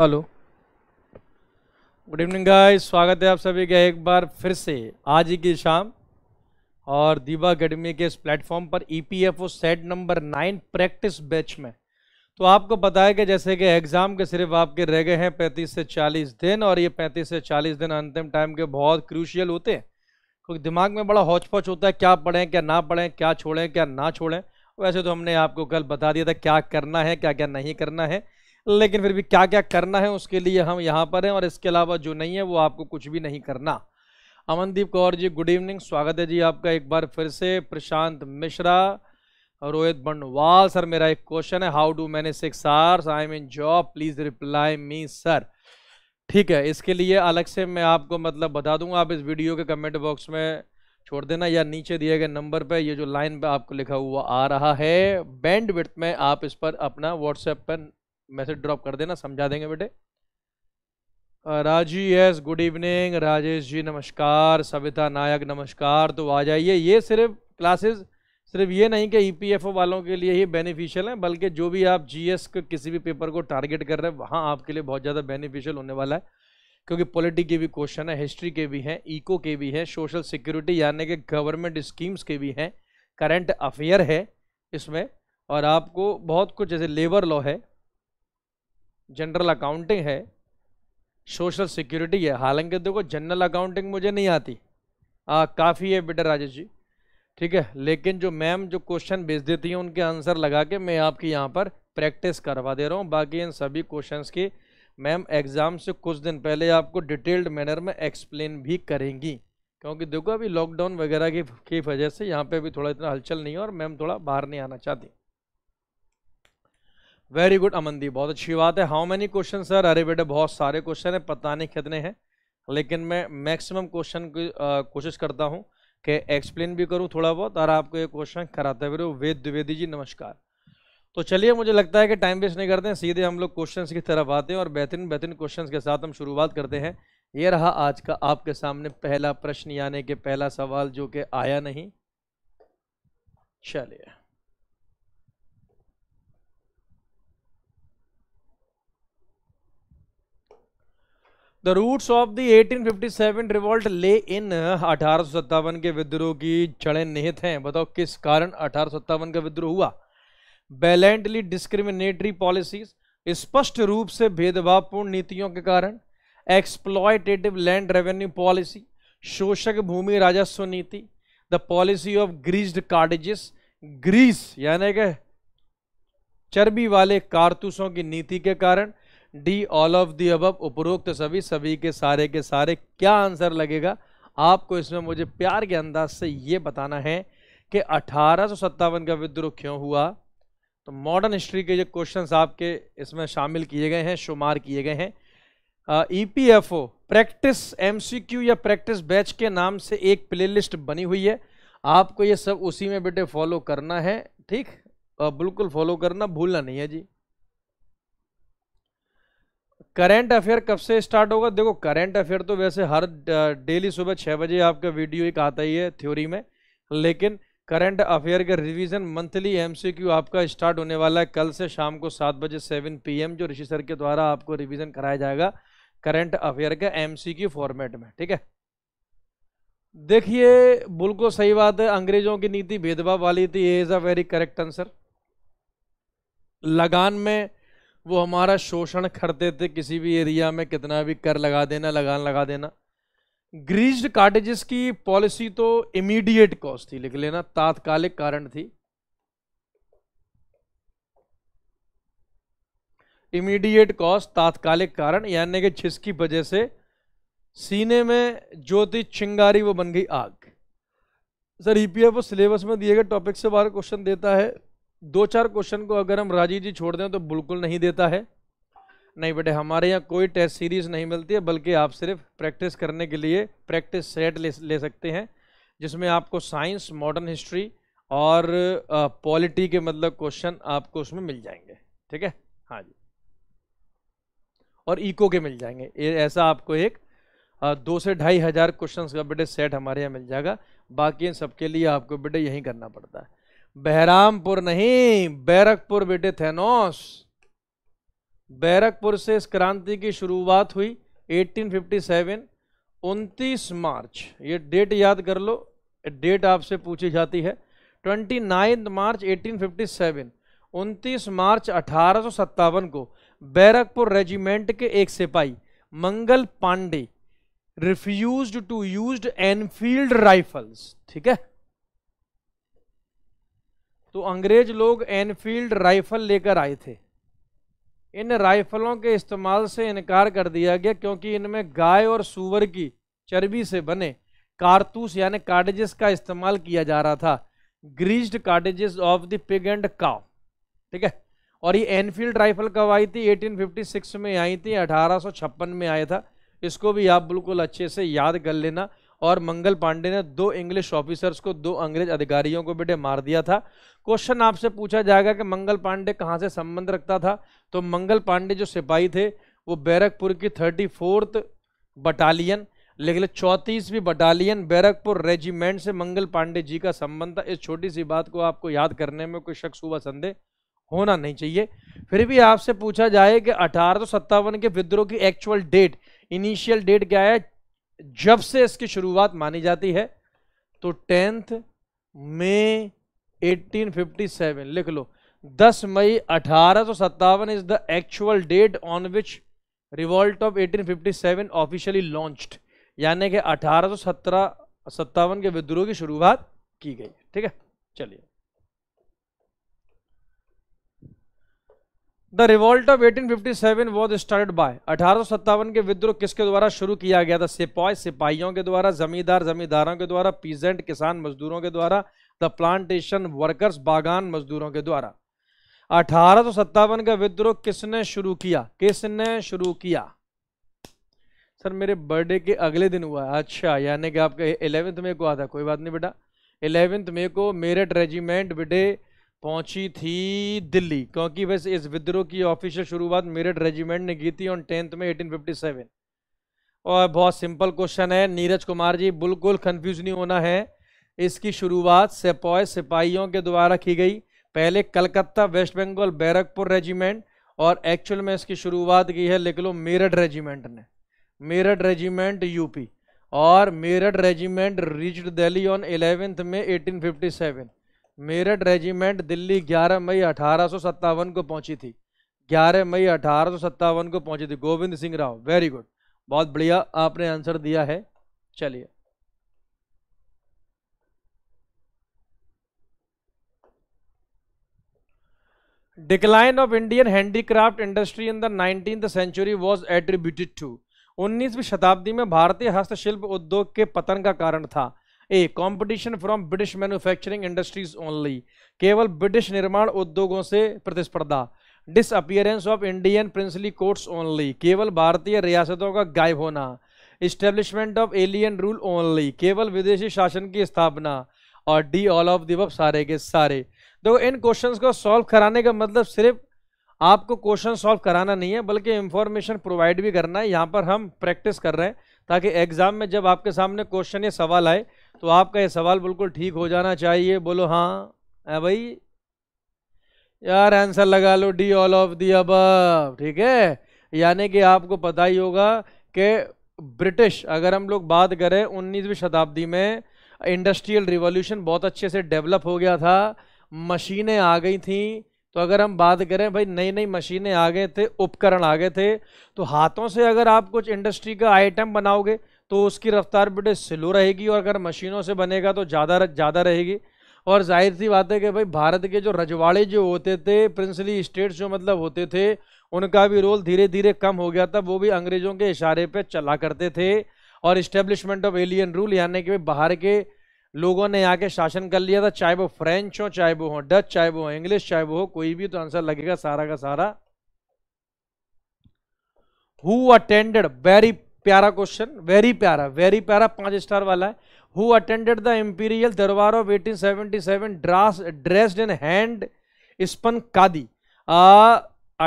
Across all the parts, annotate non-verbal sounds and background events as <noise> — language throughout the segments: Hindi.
हेलो गुड इवनिंग गाइस स्वागत है आप सभी का एक बार फिर से आज ही की शाम और दीवा अकेडमी के इस प्लेटफॉर्म पर EPFO e set number nine practice batch में तो आपको पता है कि जैसे कि एग्ज़ाम के सिर्फ आपके रह गए हैं पैंतीस से चालीस दिन और ये पैंतीस से चालीस दिन अंतिम टाइम के बहुत क्रूशियल होते हैं क्योंकि दिमाग में बड़ा हौच पौच होता है क्या पढ़ें क्या ना पढ़ें क्या छोड़ें क्या ना छोड़ें वैसे तो हमने आपको कल बता दिया था क्या करना है क्या क्या नहीं करना है लेकिन फिर भी क्या क्या करना है उसके लिए हम यहाँ पर हैं और इसके अलावा जो नहीं है वो आपको कुछ भी नहीं करना अमनदीप कौर जी गुड इवनिंग स्वागत है जी आपका एक बार फिर से प्रशांत मिश्रा रोहित बंडवाल सर मेरा एक क्वेश्चन है how do manage six hours I am in job please reply me sir ठीक है इसके लिए अलग से मैं आपको मतलब बता दूंगा आप इस वीडियो के कमेंट बॉक्स में छोड़ देना या नीचे दिए गए नंबर पे ये जो लाइन पे आपको लिखा हुआ आ रहा है बैंड में आप इस पर अपना व्हाट्सएप पर मैसेज ड्रॉप कर देना समझा देंगे बेटे राजी yes good evening Rajesh ji नमस्कार सविता नायक नमस्कार तो आ जाइए ये सिर्फ क्लासेस सिर्फ ये नहीं कि ई e वालों के लिए ही बेनिफिशियल हैं बल्कि जो भी आप जीएस के किसी भी पेपर को टारगेट कर रहे हैं वहाँ आपके लिए बहुत ज़्यादा बेनिफिशियल होने वाला है क्योंकि पॉलिटी के भी क्वेश्चन है हिस्ट्री के भी हैं इको के भी हैं सोशल सिक्योरिटी यानी कि गवर्नमेंट स्कीम्स के भी हैं करंट अफेयर है इसमें और आपको बहुत कुछ जैसे लेबर लॉ है जनरल अकाउंटिंग है सोशल सिक्योरिटी है हालांकि देखो जनरल अकाउंटिंग मुझे नहीं आती आ, काफ़ी है बेटा राजेश जी ठीक है लेकिन जो मैम जो क्वेश्चन भेज देती हैं उनके आंसर लगा के मैं आपकी यहाँ पर प्रैक्टिस करवा दे रहा हूँ बाकी इन सभी क्वेश्चंस की मैम एग्ज़ाम से कुछ दिन पहले आपको डिटेल्ड मैनर में एक्सप्लेन भी करेंगी क्योंकि देखो अभी लॉकडाउन वगैरह की की वजह से यहाँ पे भी थोड़ा इतना हलचल नहीं है और मैम थोड़ा बाहर नहीं आना चाहती वेरी गुड अमनदीप बहुत अच्छी बात है हाउ मैनी क्वेश्चन सर अरे बेटे बहुत सारे क्वेश्चन हैं पता नहीं कितने हैं लेकिन मैं मैक्सिमम क्वेश्चन की कोशिश करता हूँ कि एक्सप्लेन भी करूँ थोड़ा बहुत और आपको ये क्वेश्चन कराते हुए वेद द्विवेदी जी नमस्कार तो चलिए मुझे लगता है कि टाइम वेस्ट नहीं करते हैं सीधे हम लोग क्वेश्चन की तरफ आते हैं और बेहतरीन बेहतरीन क्वेश्चन के साथ हम शुरुआत करते हैं ये रहा आज का आपके सामने पहला प्रश्न यानी कि पहला सवाल जो कि आया नहीं चलिए the roots of the 1857 revolt ले इन अठारह के विद्रोह की जड़ें निहित हैं बताओ किस कारण अठारह का विद्रोह हुआ बैलेंटली डिस्क्रिमिनेटरी पॉलिसीज स्पष्ट रूप से भेदभावपूर्ण नीतियों के कारण एक्सप्लॉयटेटिव लैंड रेवेन्यू पॉलिसी शोषक भूमि राजस्व नीति the policy of greased cartridges grease यानी कि चर्बी वाले कारतूसों की नीति के कारण डी ऑल ऑफ दी अब उपरोक्त सभी सभी के सारे के सारे क्या आंसर लगेगा आपको इसमें मुझे प्यार के अंदाज से ये बताना है कि अठारह का विद्रोह क्यों हुआ तो मॉडर्न हिस्ट्री के जो क्वेश्चंस आपके इसमें शामिल किए गए हैं शुमार किए गए हैं E P F O practice M C Q या प्रैक्टिस बैच के नाम से एक प्लेलिस्ट बनी हुई है आपको ये सब उसी में बेटे फॉलो करना है ठीक बिल्कुल फॉलो करना भूलना नहीं है जी करंट अफेयर कब से स्टार्ट होगा देखो करंट अफेयर तो वैसे हर डेली सुबह छः बजे आपका वीडियो एक आता ही है थ्योरी में लेकिन करंट अफेयर का रिवीजन मंथली एमसीक्यू आपका स्टार्ट होने वाला है कल से शाम को सात बजे सेवन पीएम जो ऋषि सर के द्वारा आपको रिवीजन कराया जाएगा करंट अफेयर का एम फॉर्मेट में ठीक है देखिए बिल्कुल सही बात है अंग्रेजों की नीति भेदभाव वाली थी ये is a very correct answer लगान में वो हमारा शोषण करते थे किसी भी एरिया में कितना भी कर लगा देना लगान लगा देना ग्रीज्ड कार्टेजेस की पॉलिसी तो इमीडिएट कॉज थी लिख लेना तात्कालिक कारण थी इमीडिएट कॉज तात्कालिक कारण यानी कि जिसकी वजह से सीने में ज्योति चिंगारी वो बन गई आग सर ईपीएफ सिलेबस में दिए गए टॉपिक से बाहर क्वेश्चन देता है दो चार क्वेश्चन को अगर हम राजीव जी छोड़ दें तो बिल्कुल नहीं देता है नहीं बेटे हमारे यहाँ कोई टेस्ट सीरीज नहीं मिलती है बल्कि आप सिर्फ प्रैक्टिस करने के लिए प्रैक्टिस सेट ले ले सकते हैं जिसमें आपको साइंस मॉडर्न हिस्ट्री और पॉलिटी के मतलब क्वेश्चन आपको उसमें मिल जाएंगे ठीक है हाँ जी और इको के मिल जाएंगे ऐसा आपको एक आ, दो से ढाई हज़ार क्वेश्चन का बेटे सेट हमारे यहाँ मिल जाएगा बाकी इन सबके लिए आपको बेटे यहीं करना पड़ता है बहरामपुर नहीं बैरकपुर बेटे थेनोस बैरकपुर से इस क्रांति की शुरुआत हुई 1857 29 मार्च ये डेट याद कर लो डेट आपसे पूछी जाती है 29 मार्च 1857 29 मार्च अठारह को बैरकपुर रेजिमेंट के एक सिपाही Mangal Pandey refuse to use Enfield rifles ठीक है तो अंग्रेज लोग एनफील्ड राइफल लेकर आए थे इन राइफलों के इस्तेमाल से इनकार कर दिया गया क्योंकि इनमें गाय और सूअर की चर्बी से बने कारतूस यानी कार्डेजेस का इस्तेमाल किया जा रहा था greased cartridges of the pig and cow ठीक है और ये एनफील्ड राइफल कब आई थी 1856 में आई थी अठारह में आया था इसको भी आप बिल्कुल अच्छे से याद कर लेना और मंगल पांडे ने दो इंग्लिश ऑफिसर्स को दो अंग्रेज अधिकारियों को बेटे मार दिया था क्वेश्चन आपसे पूछा जाएगा कि मंगल पांडे कहाँ से संबंध रखता था तो मंगल पांडे जो सिपाही थे वो बैरकपुर की थर्टी फोर्थ बटालियन लेकिन चौंतीसवीं बटालियन बैरकपुर रेजिमेंट से मंगल पांडे जी का संबंध था इस छोटी सी बात को आपको याद करने में कोई शख्स हुआ संदेह होना नहीं चाहिए फिर भी आपसे पूछा जाए कि अठारह के विद्रोह की एक्चुअल डेट इनिशियल डेट क्या है जब से इसकी शुरुआत मानी जाती है तो टेंथ मई 1857 लिख लो 10 मई अठारह is the actual date on which revolt of 1857 officially launched यानी कि अठारह सौ के विद्रोह की शुरुआत की गई ठीक है चलिए the revolt of seven was start by अठारह के विद्रोह किसके द्वारा शुरू किया गया था सिपाही सिपाहियों के द्वारा जमींदार जमींदारों के द्वारा पीजेंट किसान मजदूरों के द्वारा द प्लांटेशन वर्कर्स बागान मजदूरों के द्वारा अठारह का विद्रोह किसने शुरू किया किसने शुरू किया सर मेरे बर्थडे के अगले दिन हुआ अच्छा यानी कि आपके इलेवेंथ में को आता कोई बात नहीं बेटा इलेवेंथ मे को मेरठ रेजिमेंट बेटे पहुंची थी दिल्ली क्योंकि वैसे इस विद्रोह की ऑफिशियल शुरुआत मेरठ रेजिमेंट ने की थी और टेंथ में एटीन फिफ्टी सेवन और बहुत सिंपल क्वेश्चन है नीरज कुमार जी बिल्कुल कंफ्यूज नहीं होना है इसकी शुरुआत सेपॉय सिपाहियों के द्वारा की गई पहले कलकत्ता वेस्ट बंगाल बैरकपुर रेजिमेंट और एक्चुअल में इसकी शुरुआत की है लिख लो मेरठ रेजिमेंट ने मेरठ रेजिमेंट यूपी और Meerut regiment reached Delhi on eleventh में 1857 मेरठ रेजिमेंट दिल्ली 11 मई अठारह को पहुंची थी 11 मई अठारह को पहुंची थी गोविंद सिंह राव वेरी गुड बहुत बढ़िया आपने आंसर दिया है चलिए decline of Indian handicraft industry in the nineteen century was attributed to उन्नीसवीं शताब्दी में भारतीय हस्तशिल्प उद्योग के पतन का कारण था a competition from British manufacturing industries only केवल ब्रिटिश निर्माण उद्योगों से प्रतिस्पर्धा disappearance of Indian princely courts only केवल भारतीय रियासतों का गायब होना establishment of alien rule only केवल विदेशी शासन की स्थापना और डी ऑल ऑफ दिवप सारे के सारे देखो इन क्वेश्चंस को सॉल्व कराने का मतलब सिर्फ आपको क्वेश्चन सॉल्व कराना नहीं है बल्कि इंफॉर्मेशन प्रोवाइड भी करना है यहाँ पर हम प्रैक्टिस कर रहे हैं ताकि एग्जाम में जब आपके सामने क्वेश्चन या सवाल आए तो आपका ये सवाल बिल्कुल ठीक हो जाना चाहिए बोलो हाँ है भाई यार आंसर लगा लो डी ऑल ऑफ दी अब ठीक है यानी कि आपको पता ही होगा कि ब्रिटिश अगर हम लोग बात करें उन्नीसवीं शताब्दी में इंडस्ट्रियल रिवॉल्यूशन बहुत अच्छे से डेवलप हो गया था मशीनें आ गई थी तो अगर हम बात करें भाई नई नई मशीनें आ गए थे उपकरण आ गए थे तो हाथों से अगर आप कुछ इंडस्ट्री का आइटम बनाओगे तो उसकी रफ्तार बेटे स्लो रहेगी और अगर मशीनों से बनेगा तो ज़्यादा ज़्यादा रहेगी और जाहिर सी बात है कि भाई भारत के जो रजवाड़े जो होते थे प्रिंसली स्टेट्स जो मतलब होते थे उनका भी रोल धीरे धीरे कम हो गया था वो भी अंग्रेज़ों के इशारे पर चला करते थे और इस्टेब्लिशमेंट ऑफ एलियन रूल यानी कि बाहर के लोगों ने यहाँ के शासन कर लिया था चाहे वो फ्रेंच हो चाहे वो हो डच चाहे वो हो इंग्लिश चाहे वो हो कोई भी तो आंसर लगेगा सारा का सारा हु अटेंडेड वेरी प्यारा क्वेश्चन वेरी प्यारा वेरी प्यारा पाँच स्टार वाला है who attended the imperial Durbar of eighteen seven ड्रास dressed in hand spun khadi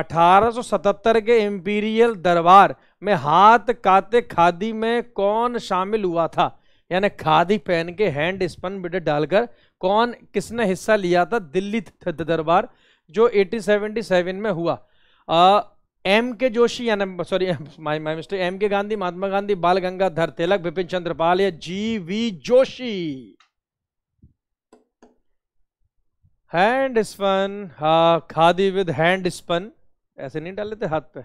अठारह के एम्पीरियल दरबार में हाथ काते खादी में कौन शामिल हुआ था यानी खादी पहन के हैंड स्पन बिडे डालकर कौन किसने हिस्सा लिया था दिल्ली दरबार जो 1877 में हुआ आ, एम के जोशी यानी sorry my my mister M K Gandhi महात्मा गांधी बाल गंगाधर तिलक विपिन चंद्रपाल या G V Joshi hand spun हा खादी विद हैंड स्पन ऐसे नहीं डाल लेते हाथ पे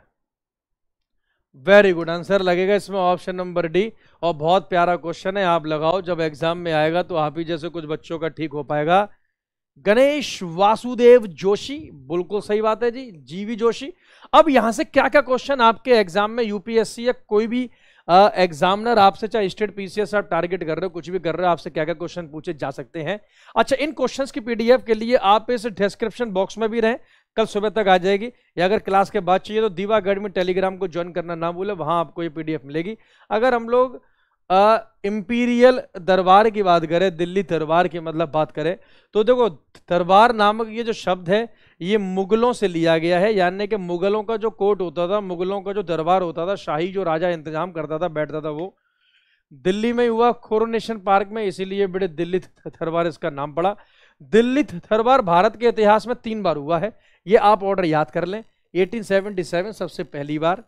वेरी गुड आंसर लगेगा इसमें ऑप्शन नंबर डी और बहुत प्यारा क्वेश्चन है आप लगाओ जब एग्जाम में आएगा तो आप ही जैसे कुछ बच्चों का ठीक हो पाएगा गणेश वासुदेव जोशी बिल्कुल सही बात है जी जीवी जोशी अब यहां से क्या क्या क्वेश्चन आपके एग्जाम में यूपीएससी या कोई भी एग्जामिनर आपसे चाहे स्टेट पीसीएस आप टारगेट कर रहे हो कुछ भी कर रहे हो आपसे क्या क्या क्वेश्चन पूछे जा सकते हैं अच्छा इन क्वेश्चंस की पीडीएफ के लिए आप इस डिस्क्रिप्शन बॉक्स में भी रहें कल सुबह तक आ जाएगी या अगर क्लास के बाद चाहिए तो दीवागढ़ में टेलीग्राम को ज्वाइन करना ना भूले वहाँ आपको ये पी मिलेगी अगर हम लोग इम्पीरियल दरबार की बात करें दिल्ली दरबार की मतलब बात करें तो देखो दरबार नामक ये जो शब्द है ये मुगलों से लिया गया है यानी कि मुगलों का जो कोर्ट होता था मुगलों का जो दरबार होता था शाही जो राजा इंतजाम करता था बैठता था वो दिल्ली में हुआ कोरोनेशन पार्क में इसीलिए बड़े दिल्ली थरबार इसका नाम पड़ा दिल्ली थरबार भारत के इतिहास में तीन बार हुआ है ये आप ऑर्डर याद कर लें 1877 सबसे पहली बार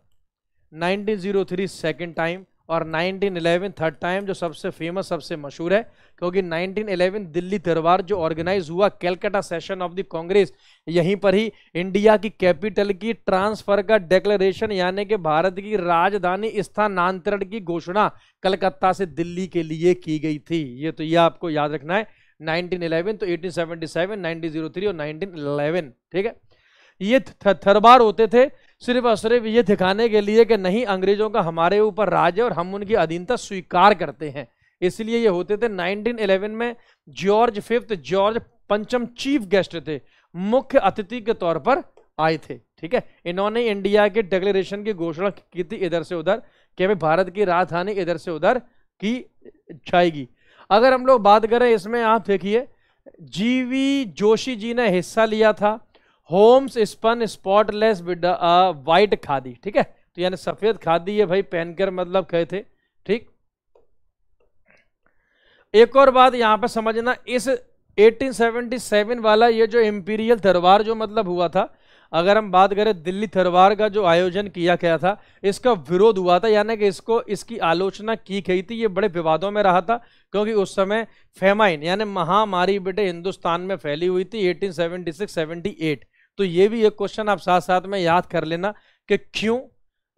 1903 सेकंड टाइम और 1911 थर्ड टाइम जो सबसे फेमस सबसे मशहूर है क्योंकि 1911 दिल्ली दरबार जो ऑर्गेनाइज हुआ Calcutta session of the Congress यहीं पर ही इंडिया की कैपिटल की ट्रांसफर का डेक्लेरेशन यानी कि भारत की राजधानी स्थानांतरण की घोषणा कलकत्ता से दिल्ली के लिए की गई थी ये तो ये आपको याद रखना है 1911 तो 1877, 1903 और 1911 ठीक है ये थरबार होते थे सिर्फ और सिर्फ ये दिखाने के लिए कि नहीं अंग्रेजों का हमारे ऊपर राज है और हम उनकी अधीनता स्वीकार करते हैं इसलिए ये होते थे 1911 में जॉर्ज फिफ्थ जॉर्ज पंचम चीफ गेस्ट थे मुख्य अतिथि के तौर पर आए थे ठीक है इन्होंने इंडिया के डिक्लेरेशन की घोषणा की थी इधर से उधर कि भाई भारत की राजधानी इधर से उधर की जाएगी अगर हम लोग बात करें इसमें आप देखिए जीवी जोशी जी ने हिस्सा लिया था homespun spotless with white khadi ठीक है तो यानी सफेद खादी ये भाई पहनकर मतलब कहे थे ठीक एक और बात यहां पर समझना इस 1877 वाला ये जो इम्पीरियल दरबार जो मतलब हुआ था अगर हम बात करें दिल्ली दरबार का जो आयोजन किया गया था इसका विरोध हुआ था यानी कि इसको इसकी आलोचना की गई थी ये बड़े विवादों में रहा था क्योंकि उस समय फेमाइन यानी महामारी बेटे हिंदुस्तान में फैली हुई थी 1876-78 तो ये भी एक क्वेश्चन आप साथ साथ में याद कर लेना कि क्यों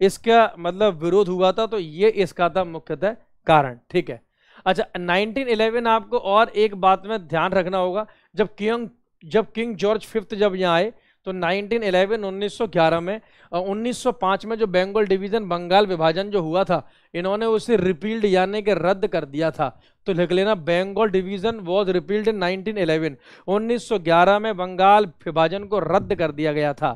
इसका मतलब विरोध हुआ था तो ये इसका था मुख्यतः कारण ठीक है अच्छा 1911 आपको और एक बात में ध्यान रखना होगा जब किंग जब किंग जॉर्ज फिफ्थ जब यहाँ आए तो 1911 1911 में और 1905 में जो बंगाल डिवीजन बंगाल विभाजन जो हुआ था इन्होंने उसे रिपील्ड यानी कि रद्द कर दिया था तो लिख लेना Bengal division was repealed in 1911 1911 में बंगाल विभाजन को रद्द कर दिया गया था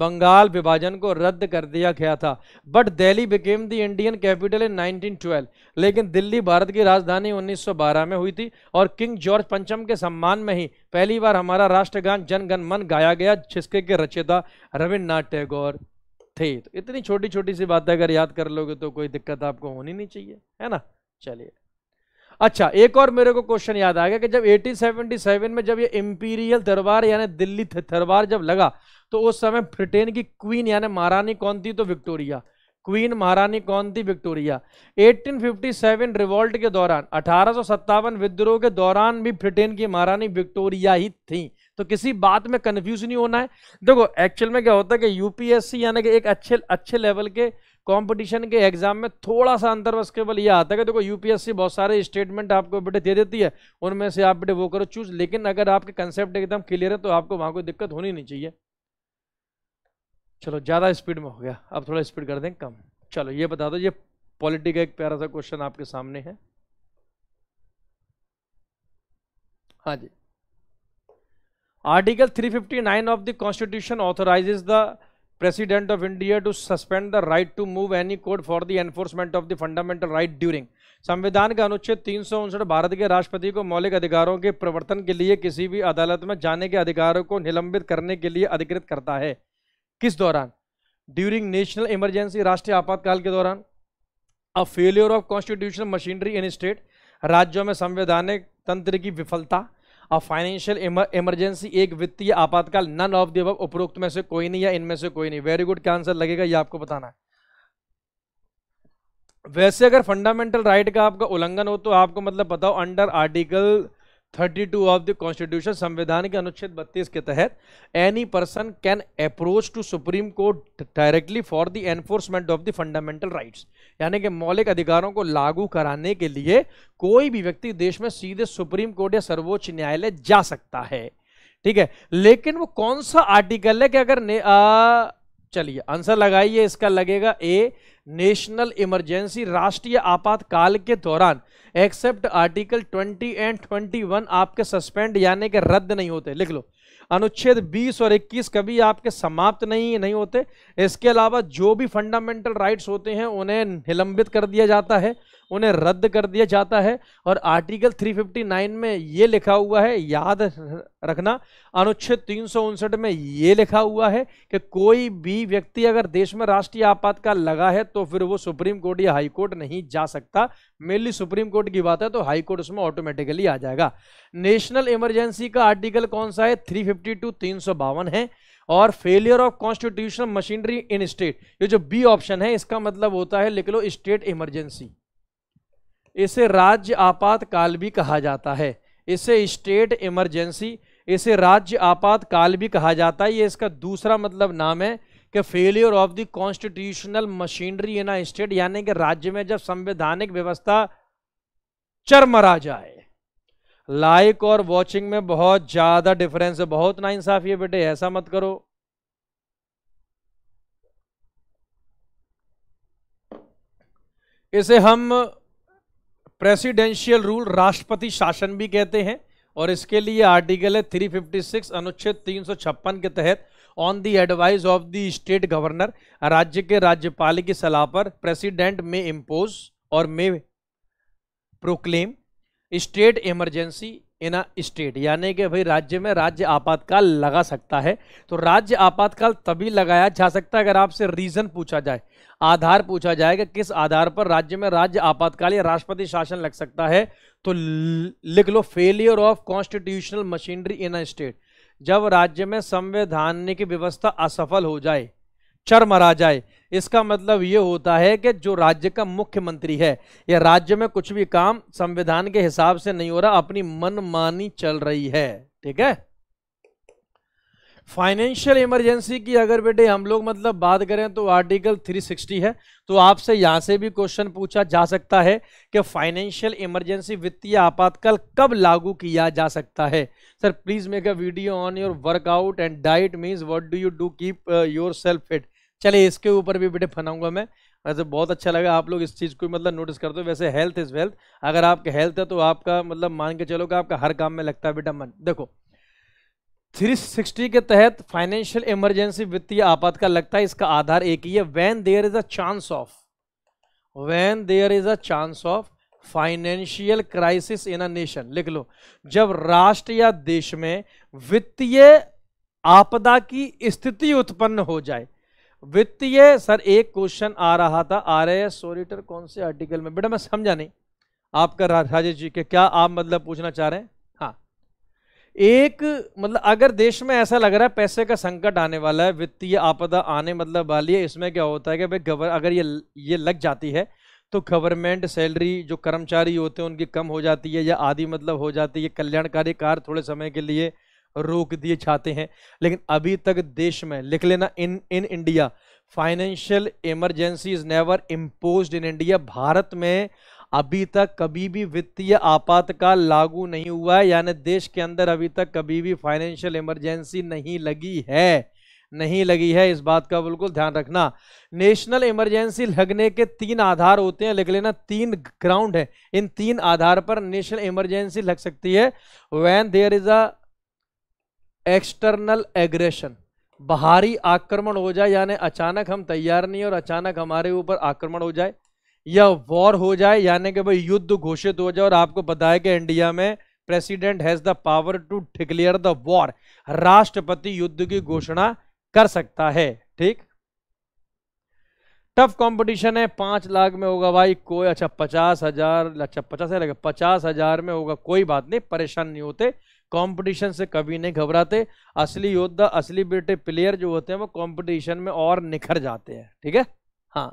बंगाल विभाजन को रद्द कर दिया गया था but Delhi became the Indian capital in 1912 लेकिन दिल्ली भारत की राजधानी 1912 में हुई थी और किंग जॉर्ज पंचम के सम्मान में ही पहली बार हमारा राष्ट्रगान जनगण मन गाया गया जिसके के रचयिता रविन्द्रनाथ टैगोर थे तो इतनी छोटी छोटी सी बातें अगर याद कर लोगे तो कोई दिक्कत आपको होनी नहीं चाहिए है ना चलिए अच्छा एक और मेरे को क्वेश्चन याद आ गया कि जब 1877 में जब ये इम्पीरियल दरबार यानी दिल्ली दरबार जब लगा तो उस समय ब्रिटेन की क्वीन यानी महारानी कौन थी तो विक्टोरिया क्वीन महारानी कौन थी विक्टोरिया 1857 रिवॉल्ट के दौरान अठारह विद्रोह के दौरान भी ब्रिटेन की महारानी विक्टोरिया ही थी तो किसी बात में कंफ्यूज नहीं होना है देखो एक्चुअल में क्या होता है कि यूपीएससी यानी कि एक अच्छे अच्छे लेवल के कंपटीशन के एग्जाम में थोड़ा सा अंतर बस केवल यह आता है कि देखो यूपीएससी बहुत सारे स्टेटमेंट आपको बेटे दे देती है उनमें से आप बेटे वो करो चूज लेकिन अगर आपके कंसेप्ट एकदम क्लियर है तो आपको वहां कोई दिक्कत होनी नहीं चाहिए चलो ज़्यादा स्पीड में हो गया अब थोड़ा स्पीड कर दें कम चलो ये बता दो ये पॉलिटी का एक प्यारा सा क्वेश्चन आपके सामने है हाँ जी article 359 of the constitution authorises the president of India to suspend the right to move any court for the enforcement of the fundamental right during संविधान का अनुच्छेद तीन भारत के राष्ट्रपति को मौलिक अधिकारों के प्रवर्तन के लिए किसी भी अदालत में जाने के अधिकारों को निलंबित करने के लिए अधिकृत करता है किस दौरान ड्यूरिंग नेशनल इमरजेंसी राष्ट्रीय आपातकाल के दौरान a failure of constitutional machinery in state राज्यों में संवैधानिक तंत्र की विफलता और फाइनेंशियल इमरजेंसी एक वित्तीय आपातकाल नन ऑफ दी उपरोक्त में से कोई नहीं या इनमें से कोई नहीं वेरी गुड क्या आंसर लगेगा ये आपको बताना है वैसे अगर फंडामेंटल राइट का आपका उल्लंघन हो तो आपको मतलब बताओ under article thirty two of the constitution संविधान के अनुच्छेद बत्तीस के तहत any person can approach to supreme court directly for the enforcement of the fundamental rights यानी कि मौलिक अधिकारों को लागू कराने के लिए कोई भी व्यक्ति देश में सीधे सुप्रीम कोर्ट या सर्वोच्च न्यायालय जा सकता है ठीक है लेकिन वो कौन सा आर्टिकल है कि अगर चलिए आंसर लगाइए इसका लगेगा ए नेशनल इमरजेंसी राष्ट्रीय आपातकाल के दौरान एक्सेप्ट आर्टिकल 20 एंड 21 आपके सस्पेंड यानी कि रद्द नहीं होते लिख लो अनुच्छेद 20 और 21 कभी आपके समाप्त नहीं नहीं होते इसके अलावा जो भी फंडामेंटल राइट्स होते हैं उन्हें निलंबित कर दिया जाता है उन्हें रद्द कर दिया जाता है और आर्टिकल 359 में ये लिखा हुआ है याद रखना अनुच्छेद तीन में ये लिखा हुआ है कि कोई भी व्यक्ति अगर देश में राष्ट्रीय आपातकाल लगा है तो फिर वो सुप्रीम कोर्ट या हाई कोर्ट नहीं जा सकता मेनली सुप्रीम कोर्ट की बात है तो हाई कोर्ट उसमें ऑटोमेटिकली आ जाएगा नेशनल इमरजेंसी का आर्टिकल कौन सा है थ्री फिफ्टी टू तीन सौ बावन है और failure of constitutional machinery in state ये जो बी ऑप्शन है इसका मतलब होता है लिख लो स्टेट इमरजेंसी इसे राज्य आपातकाल भी कहा जाता है इसे स्टेट इमरजेंसी इसे राज्य आपातकाल भी कहा जाता है ये इसका दूसरा मतलब नाम है कि failure of the constitutional machinery in state यानी कि राज्य में जब संवैधानिक व्यवस्था चरमरा जाए लाइक और वॉचिंग में बहुत ज्यादा डिफरेंस है बहुत ना इंसाफी है बेटे ऐसा मत करो इसे हम प्रेसिडेंशियल रूल राष्ट्रपति शासन भी कहते हैं और इसके लिए आर्टिकल है 356 अनुच्छेद 356 के तहत on the advice of the state governor राज्य के राज्यपाल की सलाह पर प्रेसिडेंट में इम्पोज और may proclaim state emergency in a state यानी कि भाई राज्य में राज्य आपातकाल लगा सकता है तो राज्य आपातकाल तभी लगाया जा सकता है अगर आपसे रीज़न पूछा जाए आधार पूछा जाएगा किस आधार पर राज्य में राज्य आपातकाल या राष्ट्रपति शासन लग सकता है तो लिख लो failure of constitutional machinery in a state जब राज्य में संवैधानिक की व्यवस्था असफल हो जाए चर मरा जाए इसका मतलब ये होता है कि जो राज्य का मुख्यमंत्री है या राज्य में कुछ भी काम संविधान के हिसाब से नहीं हो रहा अपनी मनमानी चल रही है ठीक है फाइनेंशियल इमरजेंसी की अगर बेटे हम लोग मतलब बात करें तो आर्टिकल 360 है तो आपसे यहाँ से भी क्वेश्चन पूछा जा सकता है कि फाइनेंशियल इमरजेंसी वित्तीय आपातकाल कब लागू किया जा सकता है sir please make a video on your workout and diet means what do you do keep yourself fit चले इसके ऊपर भी बेटे फनाऊंगा मैं वैसे बहुत अच्छा लगा आप लोग इस चीज़ को मतलब नोटिस करते हो वैसे हेल्थ इज़ वेल्थ अगर आपका हेल्थ है तो आपका मतलब मान के चलो कि आपका हर काम में लगता है बेटा मन देखो 360 के तहत फाइनेंशियल इमरजेंसी वित्तीय का लगता है इसका आधार एक ही है when there is a chance of when there is a chance of financial crisis in a nation लिख लो जब राष्ट्र या देश में वित्तीय आपदा की स्थिति उत्पन्न हो जाए वित्तीय सर एक क्वेश्चन आ रहा था आर हैं सोरिटर कौन से आर्टिकल में बेटा मैं समझा नहीं आपका राजेश जी के क्या आप मतलब पूछना चाह रहे हैं एक मतलब अगर देश में ऐसा लग रहा है पैसे का संकट आने वाला है वित्तीय आपदा आने मतलब वाली है इसमें क्या होता है कि भाई गवर अगर ये ये लग जाती है तो गवर्नमेंट सैलरी जो कर्मचारी होते हैं उनकी कम हो जाती है या आदि मतलब हो जाती है कल्याणकारी कार्य थोड़े समय के लिए रोक दिए जाते हैं लेकिन अभी तक देश में लिख लेना in in India financial emergency is never impose in India Bharat में अभी तक कभी भी वित्तीय आपातकाल लागू नहीं हुआ है यानी देश के अंदर अभी तक कभी भी फाइनेंशियल इमरजेंसी नहीं लगी है नहीं लगी है इस बात का बिल्कुल ध्यान रखना नेशनल इमरजेंसी लगने के तीन आधार होते हैं लिख लेना तीन ग्राउंड है इन तीन आधार पर नेशनल इमरजेंसी लग सकती है when there is a external aggression बाहरी आक्रमण हो जाए यानी अचानक हम तैयार नहीं और अचानक हमारे ऊपर आक्रमण हो जाए या वॉर हो जाए यानी कि भाई युद्ध घोषित हो जाए और आपको पता है कि इंडिया में president has the power to declare the war राष्ट्रपति युद्ध की घोषणा कर सकता है ठीक टफ कंपटीशन है पांच लाख में होगा भाई कोई अच्छा पचास हजार अच्छा पचास हजार पचास हजार में होगा कोई बात नहीं परेशान नहीं होते कंपटीशन से कभी नहीं घबराते असली योद्धा असली बेटे प्लेयर जो होते हैं वो कंपटीशन में और निखर जाते हैं ठीक है हाँ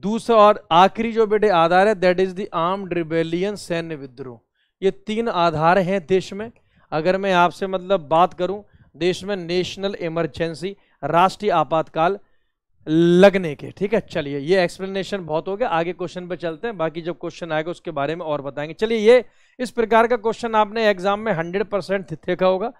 दूसरा और आखिरी जो बेटे आधार है that is the arm rebellion सैन्य विद्रोह ये तीन आधार हैं देश में अगर मैं आपसे मतलब बात करूं देश में नेशनल इमरजेंसी राष्ट्रीय आपातकाल लगने के ठीक है चलिए ये एक्सप्लेनेशन बहुत हो गया आगे क्वेश्चन पे चलते हैं बाकी जब क्वेश्चन आएगा उसके बारे में और बताएंगे चलिए ये इस प्रकार का क्वेश्चन आपने एग्जाम में हंड्रेड परसेंट देखा होगा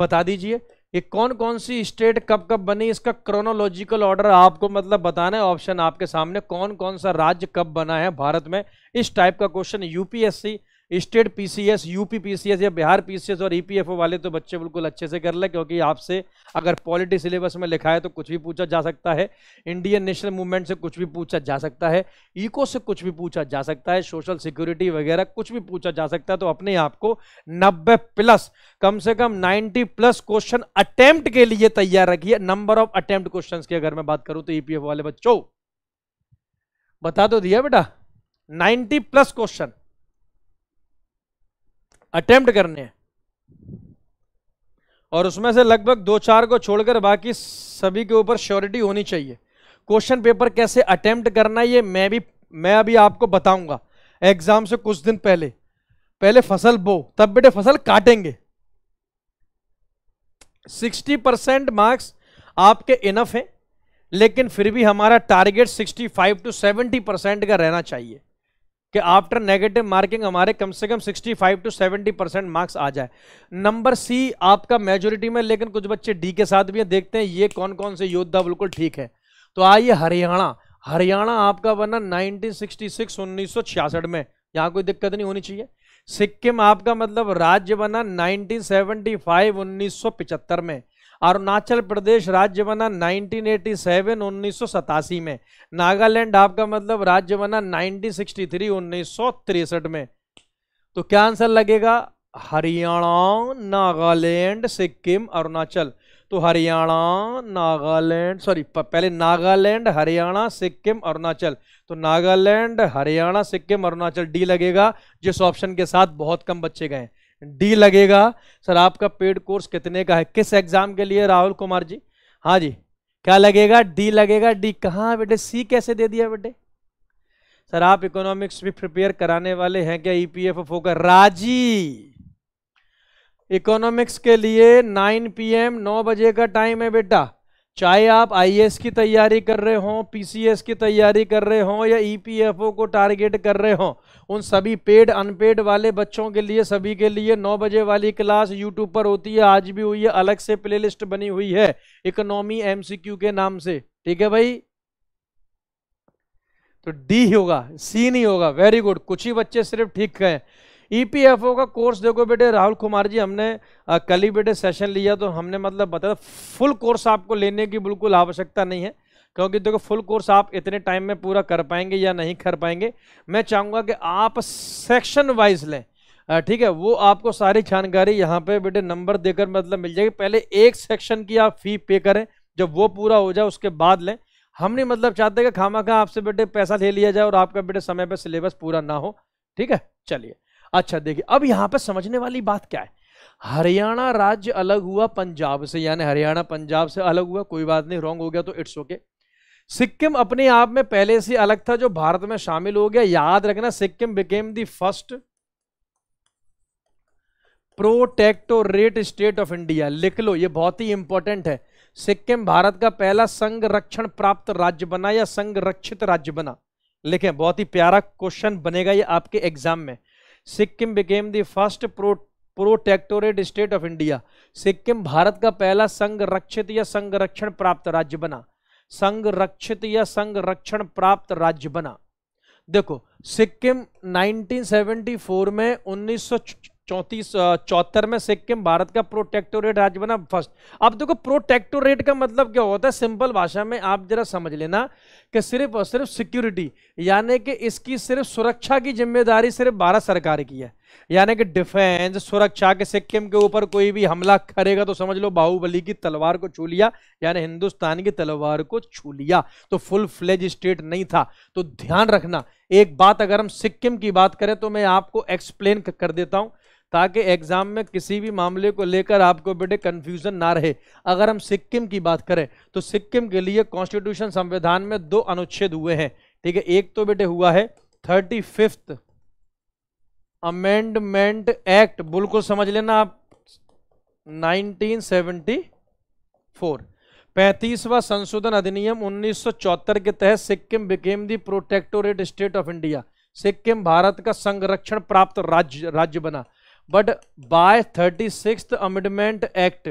बता दीजिए ये कौन कौन सी स्टेट कब कब बनी इसका क्रोनोलॉजिकल ऑर्डर आपको मतलब बताना है ऑप्शन आपके सामने कौन कौन सा राज्य कब बना है भारत में इस टाइप का question UPSC state PCS UP PCS या बिहार पीसीएस और ईपीएफओ e वाले तो बच्चे बिल्कुल अच्छे से कर ले क्योंकि आपसे अगर पॉलिटी सिलेबस में लिखा है तो कुछ भी पूछा जा सकता है इंडियन नेशनल मूवमेंट से कुछ भी पूछा जा सकता है इको से कुछ भी पूछा जा सकता है सोशल सिक्योरिटी वगैरह कुछ भी पूछा जा सकता है तो अपने आप को नब्बे प्लस कम से कम नाइन्टी प्लस क्वेश्चन अटैम्प्ट के लिए तैयार रखिए नंबर ऑफ अटैम्प्ट क्वेश्चन की अगर मैं बात करूं तो ईपीएफ e वाले बच्चों बता तो दिया बेटा नाइन्टी प्लस क्वेश्चन अटेम्प्ट करने हैं और उसमें से लगभग दो चार को छोड़कर बाकी सभी के ऊपर श्योरिटी होनी चाहिए क्वेश्चन पेपर कैसे अटेम्प्ट करना ये मैं भी मैं अभी आपको बताऊंगा एग्जाम से कुछ दिन पहले पहले फसल बो तब बेटे फसल काटेंगे 60 परसेंट मार्क्स आपके इनफ हैं लेकिन फिर भी हमारा टारगेट 65 टू 70 परसेंट का रहना चाहिए कि आफ्टर नेगेटिव मार्किंग हमारे कम से कम 65 टू 70 परसेंट मार्क्स आ जाए नंबर सी आपका मेजोरिटी में लेकिन कुछ बच्चे डी के साथ भी हैं देखते हैं ये कौन कौन से योद्धा बिल्कुल ठीक है तो आइए हरियाणा हरियाणा आपका बना 1966 1966 में यहाँ कोई दिक्कत नहीं होनी चाहिए सिक्किम आपका मतलब राज्य बना नाइनटीन सेवेंटी में अरुणाचल प्रदेश राज्य बना 1987 1987 में नागालैंड आपका मतलब राज्य बना 1963 1963 में तो क्या आंसर लगेगा हरियाणा नागालैंड सिक्किम अरुणाचल तो हरियाणा नागालैंड सॉरी पहले नागालैंड हरियाणा सिक्किम अरुणाचल तो नागालैंड हरियाणा सिक्किम अरुणाचल डी लगेगा जिस ऑप्शन के साथ बहुत कम बच्चे गए डी लगेगा सर आपका पेड कोर्स कितने का है किस एग्जाम के लिए राहुल कुमार जी हाँ जी क्या लगेगा डी लगेगा डी कहाँ बेटे सी कैसे दे दिया बेटे सर आप इकोनॉमिक्स भी प्रिपेयर कराने वाले हैं क्या पी e होगा राजी इकोनॉमिक्स के लिए 9 पीएम 9 बजे का टाइम है बेटा चाहे आप आईएएस की तैयारी कर रहे हों पीसीएस की तैयारी कर रहे हों या ईपीएफओ e को टारगेट कर रहे हों उन सभी पेड अनपेड वाले बच्चों के लिए सभी के लिए नौ बजे वाली क्लास यूट्यूब पर होती है आज भी हुई है अलग से प्लेलिस्ट बनी हुई है इकोनॉमी एमसीक्यू के नाम से ठीक है भाई तो डी होगा सी नहीं होगा वेरी गुड कुछ ही बच्चे सिर्फ ठीक है ईपीएफओ e का कोर्स देखो बेटे राहुल कुमार जी हमने कल ही बेटे सेशन लिया तो हमने मतलब बताया फुल कोर्स आपको लेने की बिल्कुल आवश्यकता नहीं है क्योंकि देखो फुल कोर्स आप इतने टाइम में पूरा कर पाएंगे या नहीं कर पाएंगे मैं चाहूँगा कि आप सेक्शन वाइज लें ठीक है वो आपको सारी जानकारी यहाँ पे बेटे नंबर देकर मतलब मिल जाएगी पहले एक सेक्शन की आप फी पे करें जब वो पूरा हो जाए उसके बाद लें हम नहीं मतलब चाहते कि खामा खा आपसे बेटे पैसा ले लिया जाए और आपका बेटे समय पर सिलेबस पूरा ना हो ठीक है चलिए अच्छा देखिए अब यहां पर समझने वाली बात क्या है हरियाणा राज्य अलग हुआ पंजाब से यानी हरियाणा पंजाब से अलग हुआ कोई बात नहीं रॉन्ग हो गया तो इट्स ओके सिक्किम अपने आप में पहले से अलग था जो भारत में शामिल हो गया याद रखना Sikkim became the first protectorate state of India लिख लो ये बहुत ही इंपॉर्टेंट है सिक्किम भारत का पहला संघ रक्षण प्राप्त राज्य बना या संघ रक्षित राज्य बना लिखें बहुत ही प्यारा क्वेश्चन बनेगा ये आपके एग्जाम में Sikkim became the first pro protectorate state of India Sikkim Bharat का पहला संरक्षित या संरक्षण प्राप्त राज्य बना संरक्षित या संरक्षण प्राप्त राज्य बना देखो सिक्किम 1974 में उन्नीस चौंतीस चौहत्तर में सिक्किम भारत का प्रोटेक्टोरेट राज्य बना फर्स्ट अब देखो प्रोटेक्टोरेट का मतलब क्या होता है सिंपल भाषा में आप जरा समझ लेना कि सिर्फ और सिर्फ सिक्योरिटी यानी कि इसकी सिर्फ सुरक्षा की जिम्मेदारी सिर्फ भारत सरकार की है यानी कि डिफेंस सुरक्षा के सिक्किम के ऊपर कोई भी हमला करेगा तो समझ लो बाहुबली की तलवार को छू लिया यानी हिंदुस्तान की तलवार को छू लिया तो फुल फ्लेज स्टेट नहीं था तो ध्यान रखना एक बात अगर हम सिक्किम की बात करें तो मैं आपको एक्सप्लेन कर देता हूं ताकि एग्ज़ाम में किसी भी मामले को लेकर आपको बेटे कन्फ्यूज़न ना रहे अगर हम सिक्किम की बात करें तो सिक्किम के लिए कॉन्स्टिट्यूशन संविधान में दो अनुच्छेद हुए हैं ठीक है एक तो बेटे हुआ है थर्टी फिफ्थ अमेंडमेंट एक्ट बिल्कुल समझ लेना आप 1974 पैंतीसवा संशोधन अधिनियम चौहत्तर के तहत Sikkim became the protectorate state of India Sikkim Bharat का संरक्षण प्राप्त राज्य राज्य बना but by thirty six amendment act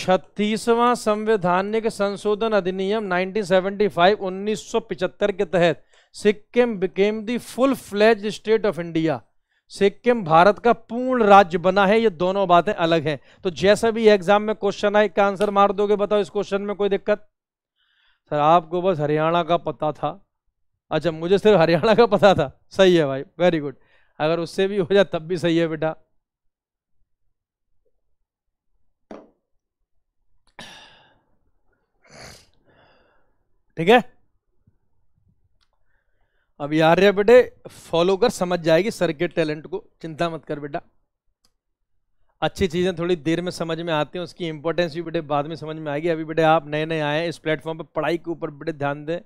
छत्तीसवां संवैधानिक संशोधन अधिनियम 1975 1975 के तहत Sikkim became the full fledge state of India Sikkim Bharat का पूर्ण राज्य बना है ये दोनों बातें अलग हैं तो जैसा भी एग्जाम में क्वेश्चन आए का आंसर मार दोगे बताओ इस क्वेश्चन में कोई दिक्कत सर आपको बस हरियाणा का पता था अच्छा मुझे सिर्फ हरियाणा का पता था सही है भाई वेरी गुड अगर उससे भी हो जाए तब भी सही है बेटा ठीक है अब यार रहे बेटे फॉलो कर समझ जाएगी सर के टैलेंट को चिंता मत कर बेटा अच्छी चीज़ें थोड़ी देर में समझ में आती हैं उसकी इंपॉर्टेंस भी बेटे बाद में समझ में आएगी अभी बेटे आप नए नए आए हैं इस प्लेटफॉर्म पर पढ़ाई के ऊपर बेटे ध्यान दें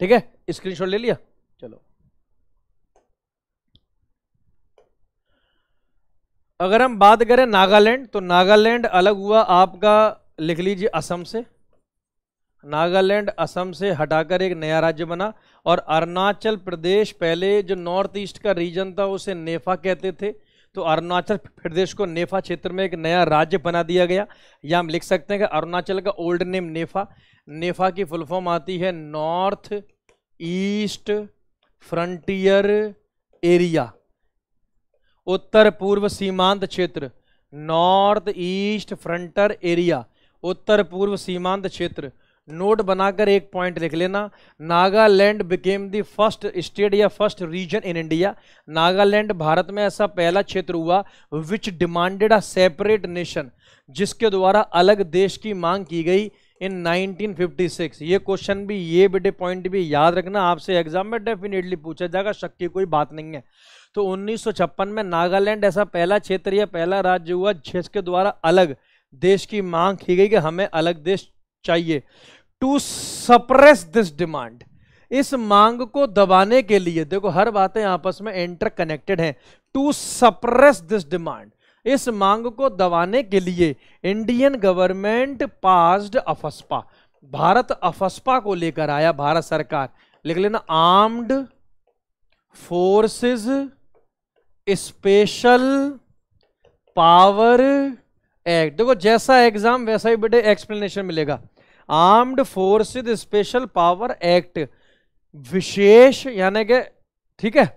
ठीक है स्क्रीनशॉट ले लिया चलो अगर हम बात करें नागालैंड तो नागालैंड अलग हुआ आपका लिख लीजिए असम से नागालैंड असम से हटाकर एक नया राज्य बना और अरुणाचल प्रदेश पहले जो नॉर्थ ईस्ट का रीजन था उसे नेफा कहते थे तो अरुणाचल प्रदेश को नेफा क्षेत्र में एक नया राज्य बना दिया गया या हम लिख सकते हैं कि अरुणाचल का ओल्ड नेम नेफा नेफा की फुल फॉर्म आती है नॉर्थ ईस्ट फ्रंटियर एरिया उत्तर पूर्व सीमांत क्षेत्र नॉर्थ ईस्ट फ्रंटर एरिया उत्तर पूर्व सीमांत क्षेत्र नोट बनाकर एक पॉइंट लिख लेना Nagaland became the first state या first region in India Nagaland Bharat में ऐसा पहला क्षेत्र हुआ which demanded a separate nation जिसके द्वारा अलग देश की मांग की गई इन 1956 ये क्वेश्चन भी ये बेटे पॉइंट भी याद रखना आपसे एग्जाम में डेफिनेटली पूछा जाएगा शक की कोई बात नहीं है तो उन्नीस में नागालैंड ऐसा पहला क्षेत्र या पहला राज्य हुआ जिसके द्वारा अलग देश की मांग की गई कि हमें अलग देश चाहिए टू सप्रेस दिस डिमांड इस मांग को दबाने के लिए देखो हर बातें आपस में इंटर कनेक्टेड हैं टू सप्रेस दिस डिमांड इस मांग को दबाने के लिए Indian government passed AFSPA Bharat AFSPA को लेकर आया भारत सरकार लिख लेना armed forces special power act देखो जैसा एग्जाम वैसा ही बेटे एक्सप्लेनेशन मिलेगा armed forces special power act विशेष यानी कि ठीक है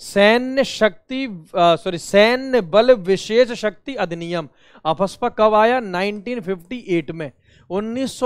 सैन्य शक्ति सॉरी सैन्य बल विशेष शक्ति अधिनियम अपसपा कब आया 1958 में उन्नीस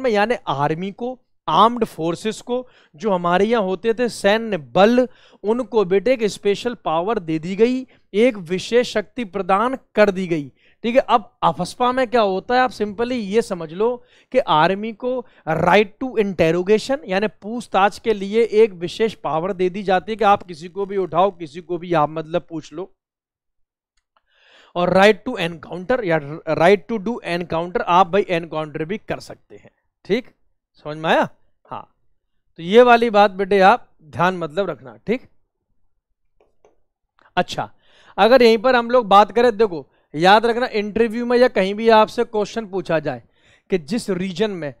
में यानी आर्मी को आर्म्ड फोर्सेस को जो हमारे यहाँ होते थे सैन्य बल उनको बेटे एक स्पेशल पावर दे दी गई एक विशेष शक्ति प्रदान कर दी गई ठीक है अब अफस्पा में क्या होता है आप सिंपली ये समझ लो कि आर्मी को राइट टू इंटेरोगेशन यानी पूछताछ के लिए एक विशेष पावर दे दी जाती है कि आप किसी को भी उठाओ किसी को भी आप मतलब पूछ लो और राइट टू एनकाउंटर या राइट टू डू एनकाउंटर आप भाई एनकाउंटर भी कर सकते हैं ठीक समझ में आया हाँ तो ये वाली बात बेटे आप ध्यान मतलब रखना ठीक अच्छा अगर यहीं पर हम लोग बात करें देखो याद रखना इंटरव्यू में या कहीं भी आपसे क्वेश्चन पूछा जाए कि जिस रीजन में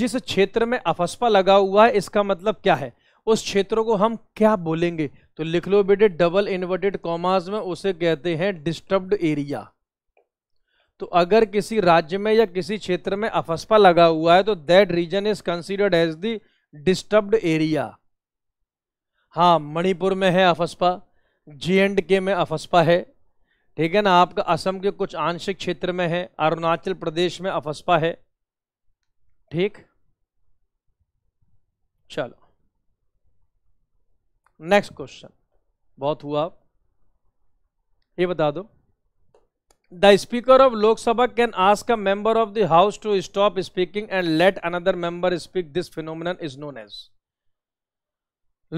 जिस क्षेत्र में अफस्पा लगा हुआ है इसका मतलब क्या है उस क्षेत्र को हम क्या बोलेंगे तो लिख लो बेटे डबल इन्वर्टेड कॉमास में उसे कहते हैं डिस्टर्ब्ड एरिया तो अगर किसी राज्य में या किसी क्षेत्र में अफस्पा लगा हुआ है तो that region is considered as the disturbed area हाँ मणिपुर में है अफस्पा जे एंड के में अफस्पा है ठीक है ना आपका असम के कुछ आंशिक क्षेत्र में है अरुणाचल प्रदेश में अफस्पा है ठीक चलो नेक्स्ट क्वेश्चन बहुत हुआ आप ये बता दो the speaker of Lok Sabha can ask a member of the house to stop speaking and let another member speak this phenomenon is known as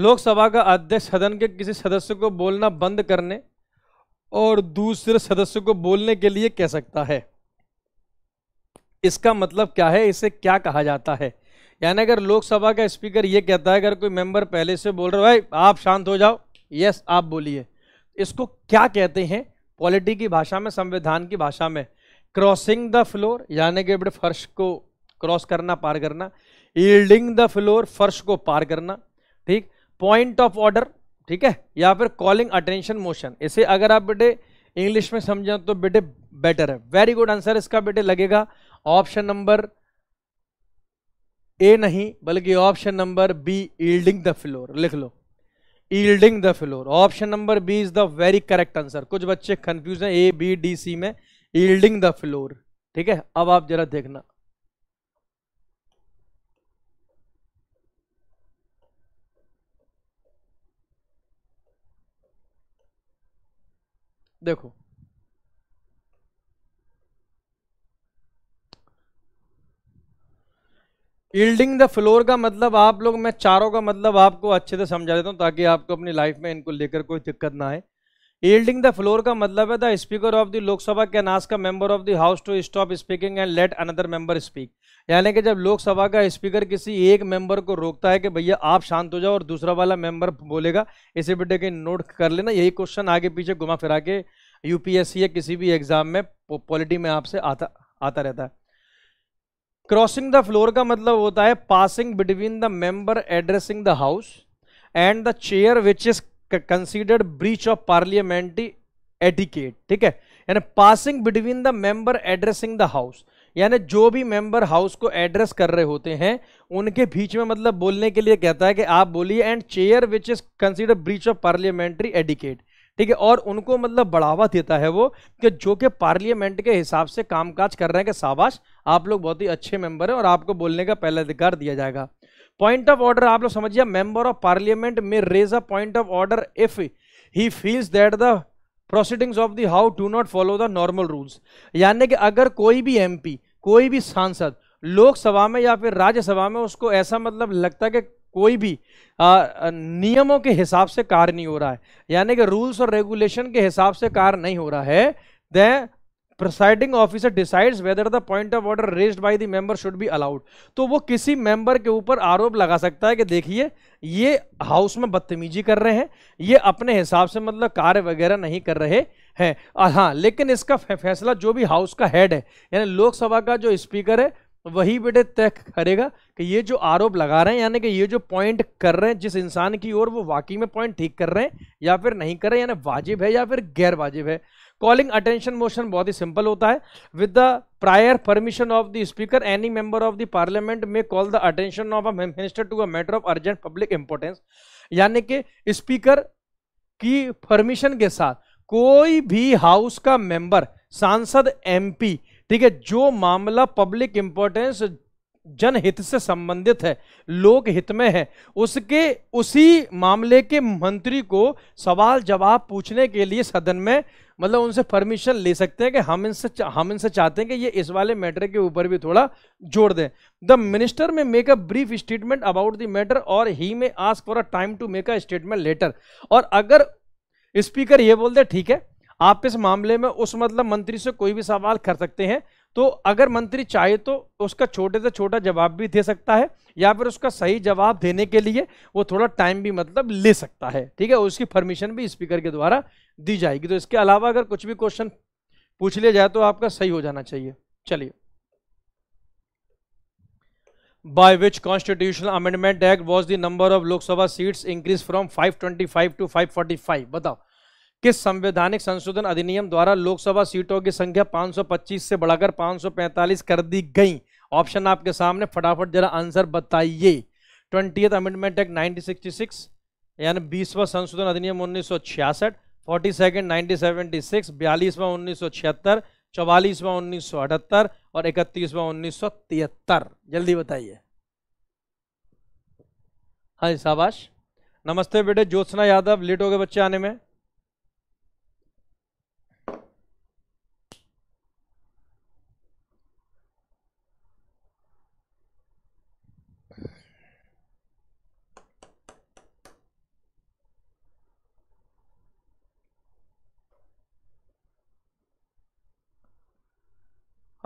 Lok Sabha का अध्यक्ष सदन के किसी सदस्य को बोलना बंद करने और दूसरे सदस्य को बोलने के लिए कह सकता है इसका मतलब क्या है इसे क्या कहा जाता है यानी अगर लोकसभा का स्पीकर यह कहता है अगर कोई मेंबर पहले से बोल रहा है भाई आप शांत हो जाओ यस आप बोलिए इसको क्या कहते हैं पॉलिटी की भाषा में संविधान की भाषा में क्रॉसिंग द फ्लोर यानी कि बड़े फर्श को क्रॉस करना पार करना ईल्डिंग द फ्लोर फर्श को पार करना ठीक पॉइंट ऑफ ऑर्डर ठीक है या फिर कॉलिंग अटेंशन मोशन इसे अगर आप बेटे इंग्लिश में समझे तो बेटे बेटर है वेरी गुड आंसर इसका बेटे लगेगा ऑप्शन नंबर ए नहीं बल्कि option number B yielding the floor लिख लो yielding the floor option number B is the very correct answer कुछ बच्चे कंफ्यूज हैं ए बी डी सी में ईल्डिंग द फ्लोर ठीक है अब आप जरा देखना देखो ईल्डिंग द फ्लोर का मतलब आप लोग मैं चारों का मतलब आपको अच्छे से समझा देता हूं ताकि आपको अपनी लाइफ में इनको लेकर कोई दिक्कत ना आए yielding the floor का मतलब है the speaker of the Lok Sabha can ask a member of the house to stop speaking and let another member speak यानी कि जब लोकसभा का स्पीकर किसी एक मेंबर को रोकता है कि भैया आप शांत हो जाओ और दूसरा वाला मेंबर बोलेगा इसे बेटे के नोट कर लेना यही क्वेश्चन आगे पीछे घुमा फिरा के यूपीएससी या किसी भी एग्जाम में पॉलिटी में आपसे आता आता रहता है क्रॉसिंग द फ्लोर का मतलब होता है passing between the member addressing the house and the chair which is considered breach of parliamentary etiquette ठीक है यानी passing between the member addressing the house यानी जो भी मेंबर हाउस को एड्रेस कर रहे होते हैं उनके बीच में मतलब बोलने के लिए कहता है कि आप बोलिए and chair which is consider breach of parliamentary etiquette ठीक है और उनको मतलब बढ़ावा देता है वो कि जो कि पार्लियामेंट के हिसाब से कामकाज कर रहे हैं कि शाबाश आप लोग बहुत ही अच्छे मेंबर हैं और आपको बोलने का पहला अधिकार दिया जाएगा पॉइंट ऑफ ऑर्डर आप लोग समझिए member of parliament may raise a point of order if he feels that the proceedings of the house to not follow the normal rules यानी कि अगर कोई भी एम कोई भी सांसद लोकसभा में या फिर राज्यसभा में उसको ऐसा मतलब लगता है कि कोई भी आ, नियमों के हिसाब से कार्य नहीं हो रहा है यानी कि रूल्स और रेगुलेशन के हिसाब से कार्य नहीं हो रहा है then presiding officer decides whether the point of order raised by the member should be allowed तो वो किसी मेंबर के ऊपर आरोप लगा सकता है कि देखिए ये हाउस में बदतमीजी कर रहे हैं ये अपने हिसाब से मतलब कार्य वगैरह नहीं कर रहे हैं हाँ लेकिन इसका फैसला जो भी हाउस का हेड है यानी लोकसभा का जो स्पीकर है वही बेटे तय करेगा कि ये जो आरोप लगा रहे हैं यानी कि ये जो पॉइंट कर रहे हैं जिस इंसान की ओर वो वाकई में पॉइंट ठीक कर रहे हैं या फिर नहीं कर रहे यानी वाजिब है या फिर गैर वाजिब है कॉलिंग अटेंशन मोशन बहुत ही सिंपल होता है with the prior permission of the speaker any member of the parliament may call the attention of a minister to a matter of urgent public importance यानी कि स्पीकर की परमिशन के साथ कोई भी हाउस का मेंबर सांसद एमपी ठीक है जो मामला पब्लिक इंपॉर्टेंस जनहित से संबंधित है लोक हित में है उसके उसी मामले के मंत्री को सवाल जवाब पूछने के लिए सदन में मतलब उनसे परमिशन ले सकते हैं कि हम इनसे हम इनसे चाहते हैं कि ये इस वाले मैटर के ऊपर भी थोड़ा जोड़ दें the minister may make a brief statement about the matter और he may ask for a time to make a statement later और अगर स्पीकर ये बोल दे ठीक है आप इस मामले में उस मतलब मंत्री से कोई भी सवाल कर सकते हैं तो अगर मंत्री चाहे तो उसका छोटे से छोटा जवाब भी दे सकता है या फिर उसका सही जवाब देने के लिए वो थोड़ा टाइम भी मतलब ले सकता है ठीक है उसकी परमिशन भी स्पीकर के द्वारा दी जाएगी तो इसके अलावा अगर कुछ भी क्वेश्चन पूछ लिया जाए तो आपका सही हो जाना चाहिए चलिए by which constitutional amendment act was the number of lok sabha seats increased from 525 to 545 बताओ कि संवैधानिक संशोधन अधिनियम द्वारा लोकसभा सीटों की संख्या 525 से बढ़ाकर 545 कर दी गई ऑप्शन आपके सामने फटाफट जरा आंसर बताइए ट्वेंटी अमेंडमेंट एक्ट नाइनटीन यानी बीसवा संशोधन अधिनियम उन्नीस सौ छियासठ forty second nineteen seventy six बयालीसवां उन्नीस सौ छिहत्तर उन्नीस सौ अठहत्तर और इकतीसवा उन्नीस सौ तिहत्तर जल्दी बताइए हाँ जी शाबाश नमस्ते बेटे ज्योत्सना यादव लेट हो गए बच्चे आने में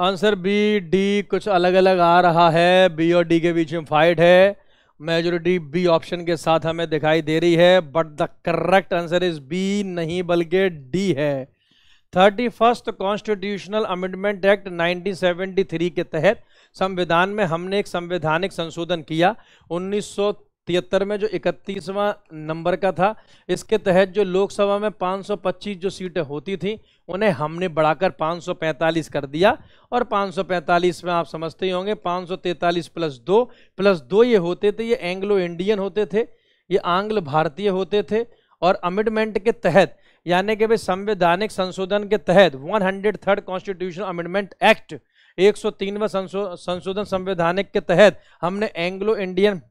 आंसर बी डी कुछ अलग अलग आ रहा है बी और डी के बीच में फाइट है मेजोरिटी बी ऑप्शन के साथ हमें दिखाई दे रही है but the correct answer is B नहीं बल्कि डी है thirty first constitutional amendment act 1973 के तहत संविधान में हमने एक संवैधानिक संशोधन किया तिहत्तर में जो इकतीसवा नंबर का था इसके तहत जो लोकसभा में 525 जो सीटें होती थी उन्हें हमने बढ़ाकर 545 कर दिया और 545 में आप समझते ही होंगे 543 प्लस दो प्लस दो ये होते थे ये एंग्लो इंडियन होते थे ये आंग्ल भारतीय होते थे और अमेंडमेंट के तहत यानी कि भाई संवैधानिक संशोधन के तहत one hundred third constitution amendment act सौ तीनवा संशोधन संवैधानिक के तहत हमने एंग्लो इंडियन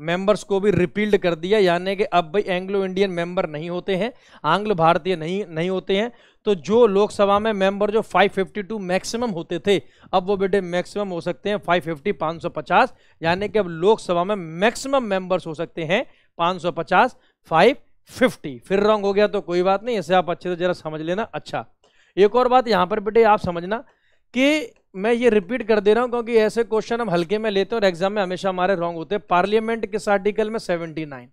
मेंबर्स को भी रिपील्ड कर दिया यानी कि अब भाई एंग्लो इंडियन मेंबर नहीं होते हैं आंग्ल भारतीय नहीं नहीं होते हैं तो जो लोकसभा में मेंबर जो 552 मैक्सिमम होते थे अब वो बेटे मैक्सिमम हो सकते हैं 550 फिफ्टी यानी कि अब लोकसभा में मैक्सिमम मेंबर्स हो सकते हैं 550 550 फिर रॉन्ग हो गया तो कोई बात नहीं इसे आप अच्छे से जरा समझ लेना अच्छा एक और बात यहाँ पर बेटे आप समझना कि मैं ये रिपीट कर दे रहा हूँ क्योंकि ऐसे क्वेश्चन हम हल्के में लेते हैं और एग्जाम में हमेशा हमारे रॉन्ग होते हैं पार्लियामेंट किस आर्टिकल में सेवेंटी नाइन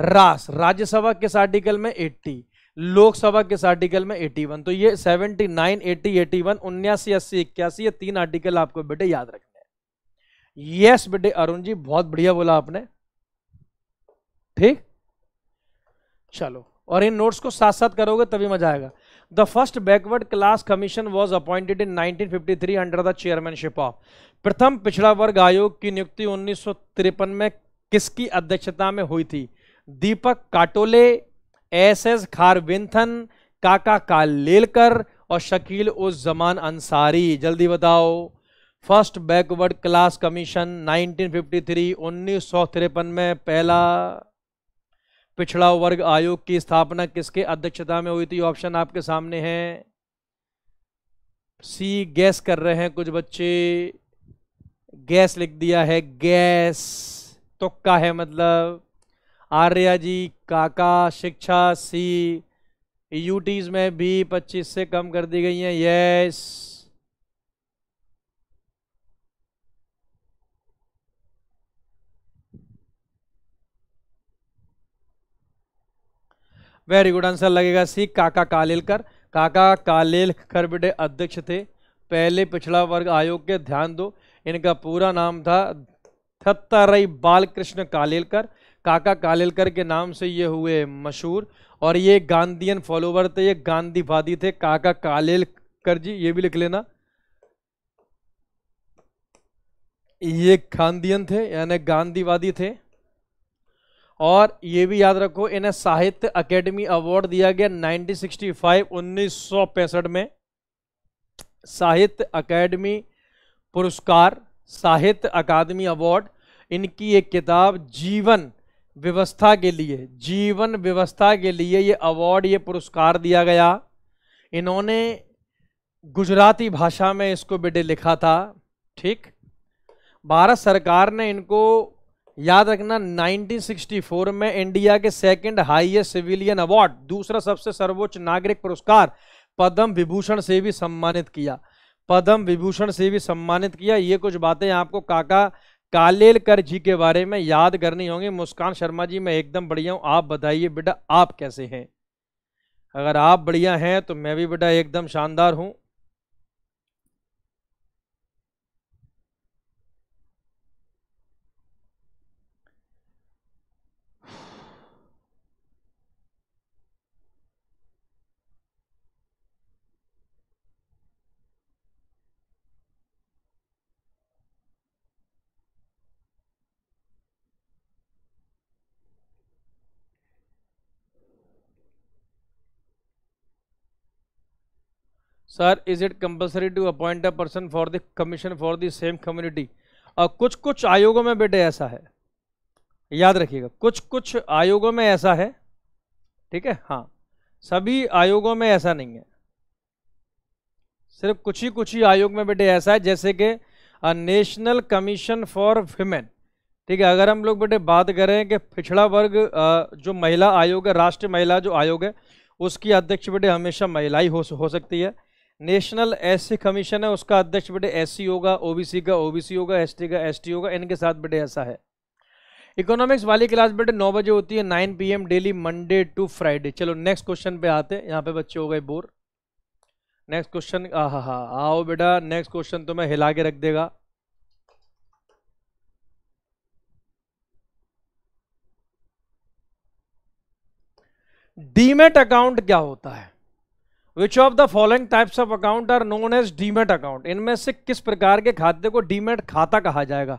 रास राज्यसभा किस आर्टिकल में एट्टी लोकसभा किस आर्टिकल में 81 तो ये नाइन एटी एटी वन उन्यासी अस्सी इक्यासी ये तीन आर्टिकल आपको बेटे याद रखने हैं यस बेटे अरुण जी बहुत बढ़िया बोला आपने ठीक चलो और इन नोट्स को साथ साथ करोगे तभी मजा आएगा The first backward class commission was appointed in 1953 under the chairmanship of प्रथम पिछड़ा वर्ग आयोग की नियुक्ति उन्नीस में किसकी अध्यक्षता में हुई थी दीपक काटोले एस एस खारविंथन काका कालेलकर और शकील उस जमान अंसारी जल्दी बताओ फर्स्ट बैकवर्ड क्लास कमीशन 1953 उन्नीस में पहला पिछड़ा वर्ग आयोग की स्थापना किसके अध्यक्षता में हुई थी ऑप्शन आपके सामने है सी गैस कर रहे हैं कुछ बच्चे गैस लिख दिया है गैस तुक्का है मतलब आर्या जी काका शिक्षा सी यूटीज में भी 25 से कम कर दी गई हैं यस वेरी गुड आंसर लगेगा सी काका कालेलकर काका कालेलकर बेटे अध्यक्ष थे पहले पिछड़ा वर्ग आयोग के ध्यान दो इनका पूरा नाम था थत्तारई बालकृष्ण कालेलकर काका कालेलकर के नाम से ये हुए मशहूर और ये गांधीयन फॉलोवर थे ये गांधीवादी थे काका कालेलकर जी ये भी लिख लेना ये गांधीयन थे यानी गांधीवादी थे और ये भी याद रखो इन्हें साहित्य अकेडमी अवार्ड दिया गया 1965 1965 में साहित्य अकेडमी पुरस्कार साहित्य अकादमी अवार्ड इनकी एक किताब जीवन व्यवस्था के लिए जीवन व्यवस्था के लिए ये अवार्ड ये पुरस्कार दिया गया इन्होंने गुजराती भाषा में इसको बेटे लिखा था ठीक भारत सरकार ने इनको याद रखना 1964 में इंडिया के सेकंड हाईएस्ट सिविलियन अवार्ड दूसरा सबसे सर्वोच्च नागरिक पुरस्कार पद्म विभूषण से भी सम्मानित किया पद्म विभूषण से भी सम्मानित किया ये कुछ बातें आपको काका कालेलकर जी के बारे में याद करनी होंगी मुस्कान शर्मा जी मैं एकदम बढ़िया हूँ आप बताइए बेटा आप कैसे हैं अगर आप बढ़िया हैं तो मैं भी बेटा एकदम शानदार हूँ sir is it compulsory to appoint a person for the commission for the same community और कुछ कुछ आयोगों में बेटे ऐसा है याद रखिएगा कुछ कुछ आयोगों में ऐसा है ठीक है हाँ सभी आयोगों में ऐसा नहीं है सिर्फ कुछ ही कुछ ही आयोग में बेटे ऐसा है जैसे कि नेशनल कमीशन फॉर वीमेन ठीक है अगर हम लोग बेटे बात करें कि पिछड़ा वर्ग जो महिला आयोग है राष्ट्रीय महिला जो आयोग है उसकी अध्यक्ष बेटे हमेशा महिला ही हो, हो सकती है नेशनल एससी कमीशन है उसका अध्यक्ष बेटे एससी होगा ओबीसी का ओबीसी होगा एसटी का एसटी होगा इनके साथ बेटे ऐसा है इकोनॉमिक्स वाली क्लास बेटे नौ बजे होती है nine PM daily Monday to Friday चलो नेक्स्ट क्वेश्चन पे आते हैं यहाँ पे बच्चे हो गए बोर नेक्स्ट क्वेश्चन हाँ हाँ हा, आओ बेटा नेक्स्ट क्वेश्चन तो मैं हिला के रख देगा डीमेट अकाउंट क्या होता है which of the following types of account are known as demat account इनमें से किस प्रकार के खाते को डीमेट खाता कहा जाएगा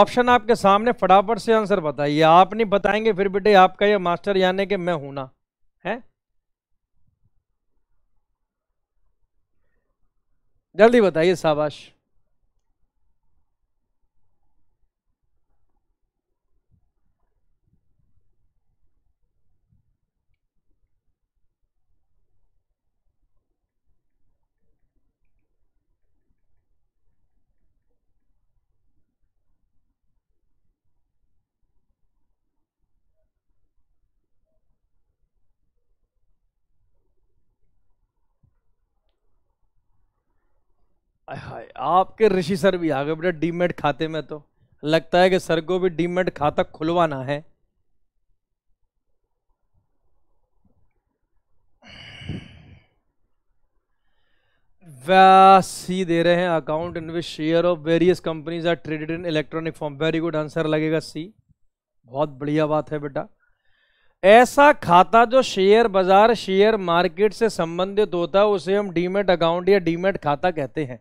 ऑप्शन आपके सामने फटाफट से आंसर बताइए आप नहीं बताएंगे फिर बेटे आपका ये मास्टर यानी कि मैं हूं ना है जल्दी बताइए शाबाश हाय आपके ऋषि सर भी आ गए बेटा डीमेट खाते में तो लगता है कि सर को भी डीमेट खाता खुलवाना है सी दे रहे हैं account in which share of various companies are traded in electronic form very good answer लगेगा सी बहुत बढ़िया बात है बेटा ऐसा खाता जो शेयर बाजार शेयर मार्केट से संबंधित होता है उसे हम डीमेट अकाउंट या डीमेट खाता कहते हैं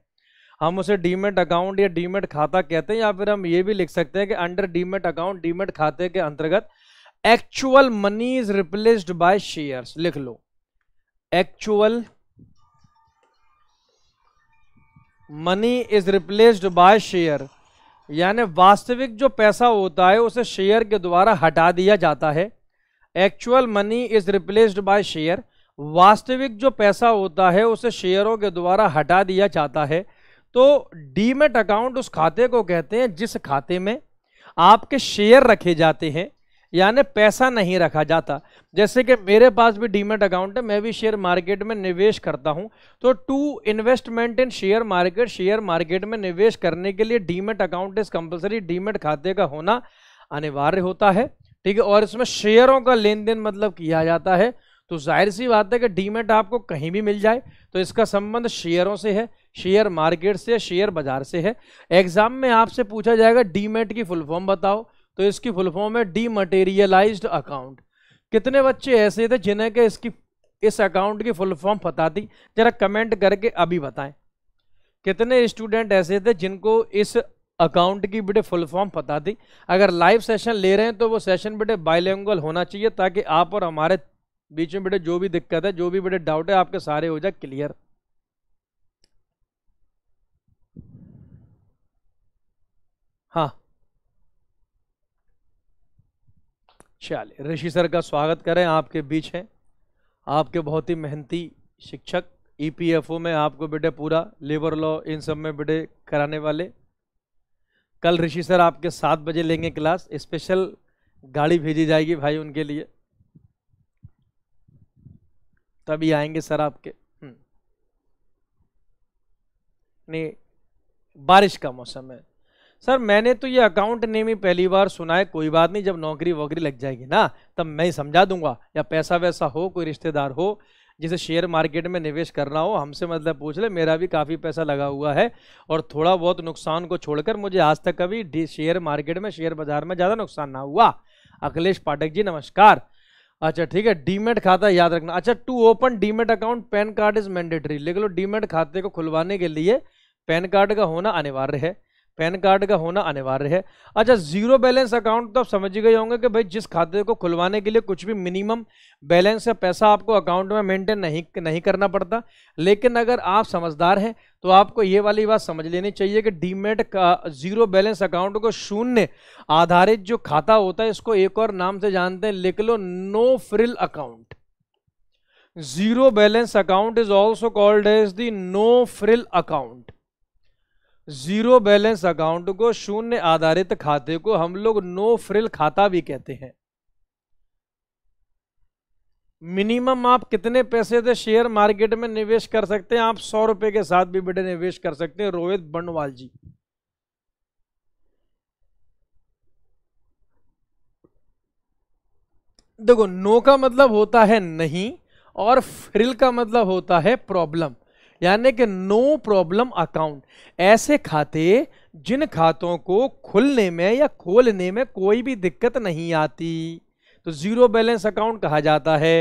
हम उसे डीमेट अकाउंट या डीमेट खाता कहते हैं या फिर हम ये भी लिख सकते हैं कि अंडर डीमेट अकाउंट डीमेट खाते के अंतर्गत actual money is replaced by shares लिख लो actual money is replaced by share यानी वास्तविक जो पैसा होता है उसे शेयर के द्वारा हटा दिया जाता है actual money is replaced by share वास्तविक जो पैसा होता है उसे शेयरों के द्वारा हटा दिया जाता है तो डीमेट अकाउंट उस खाते को कहते हैं जिस खाते में आपके शेयर रखे जाते हैं यानी पैसा नहीं रखा जाता जैसे कि मेरे पास भी डीमेट अकाउंट है मैं भी शेयर मार्केट में निवेश करता हूं तो to investment in share market share market में निवेश करने के लिए demat account is compulsory demat खाते का होना अनिवार्य होता है ठीक है और इसमें शेयरों का लेन देन मतलब किया जाता है तो जाहिर सी बात है कि डीमेट आपको कहीं भी मिल जाए तो इसका संबंध शेयरों से है शेयर मार्केट से शेयर बाजार से है एग्जाम में आपसे पूछा जाएगा डीमेट की फुल फॉर्म बताओ तो इसकी फुल फॉर्म है डीमटेरियलाइज्ड अकाउंट कितने बच्चे ऐसे थे जिन्हें के इसकी इस अकाउंट की फुल फॉर्म पता थी जरा कमेंट करके अभी बताएं कितने स्टूडेंट ऐसे थे जिनको इस अकाउंट की बेटे फुल फॉर्म पता थी अगर लाइव सेशन ले रहे हैं तो वो सेशन बेटे बाइलैंगल होना चाहिए ताकि आप और हमारे बीच में बेटे जो भी दिक्कत है जो भी बेटे डाउट है आपके सारे हो जाए क्लियर हाँ चलिए ऋषि सर का स्वागत करें आपके बीच हैं आपके बहुत ही मेहनती शिक्षक ईपीएफओ e में आपको बेटे पूरा लेबर लॉ इन सब में बेटे कराने वाले कल ऋषि सर आपके सात बजे लेंगे क्लास स्पेशल गाड़ी भेजी जाएगी भाई उनके लिए तभी आएंगे सर आपके हम्म। नहीं बारिश का मौसम है सर मैंने तो ये अकाउंट नेम ही पहली बार सुना है कोई बात नहीं जब नौकरी वोकरी लग जाएगी ना तब मैं ही समझा दूंगा या पैसा वैसा हो कोई रिश्तेदार हो जिसे शेयर मार्केट में निवेश करना हो हमसे मतलब पूछ ले मेरा भी काफ़ी पैसा लगा हुआ है और थोड़ा बहुत नुकसान को छोड़कर मुझे आज तक कभी शेयर मार्केट में शेयर बाजार में ज़्यादा नुकसान ना हुआ अखिलेश पाठक जी नमस्कार अच्छा ठीक है डीमेट खाता याद रखना अच्छा to open demat account PAN card is mandatory लेकिन लो डीमेट खाते को खुलवाने के लिए पैन कार्ड का होना अनिवार्य है पैन कार्ड का होना अनिवार्य है अच्छा जीरो बैलेंस अकाउंट तो आप समझ ही गए होंगे कि भाई जिस खाते को खुलवाने के लिए कुछ भी मिनिमम बैलेंस या पैसा आपको अकाउंट में मेंटेन नहीं नहीं करना पड़ता लेकिन अगर आप समझदार हैं तो आपको ये वाली बात समझ लेनी चाहिए कि डीमेट का जीरो बैलेंस अकाउंट को शून्य आधारित जो खाता होता है इसको एक और नाम से जानते हैं लिख लो no frill account zero balance account is also called as the no frill account zero balance account को शून्य आधारित खाते को हम लोग नो फ्रिल खाता भी कहते हैं मिनिमम आप कितने पैसे से शेयर मार्केट में निवेश कर सकते हैं आप सौ रुपए के साथ भी बेटे निवेश कर सकते हैं रोहित बनवाल जी देखो नो का मतलब होता है नहीं और फ्रिल का मतलब होता है प्रॉब्लम यानी कि नो प्रॉब्लम अकाउंट ऐसे खाते जिन खातों को खुलने में या खोलने में कोई भी दिक्कत नहीं आती तो ज़ीरो बैलेंस अकाउंट कहा जाता है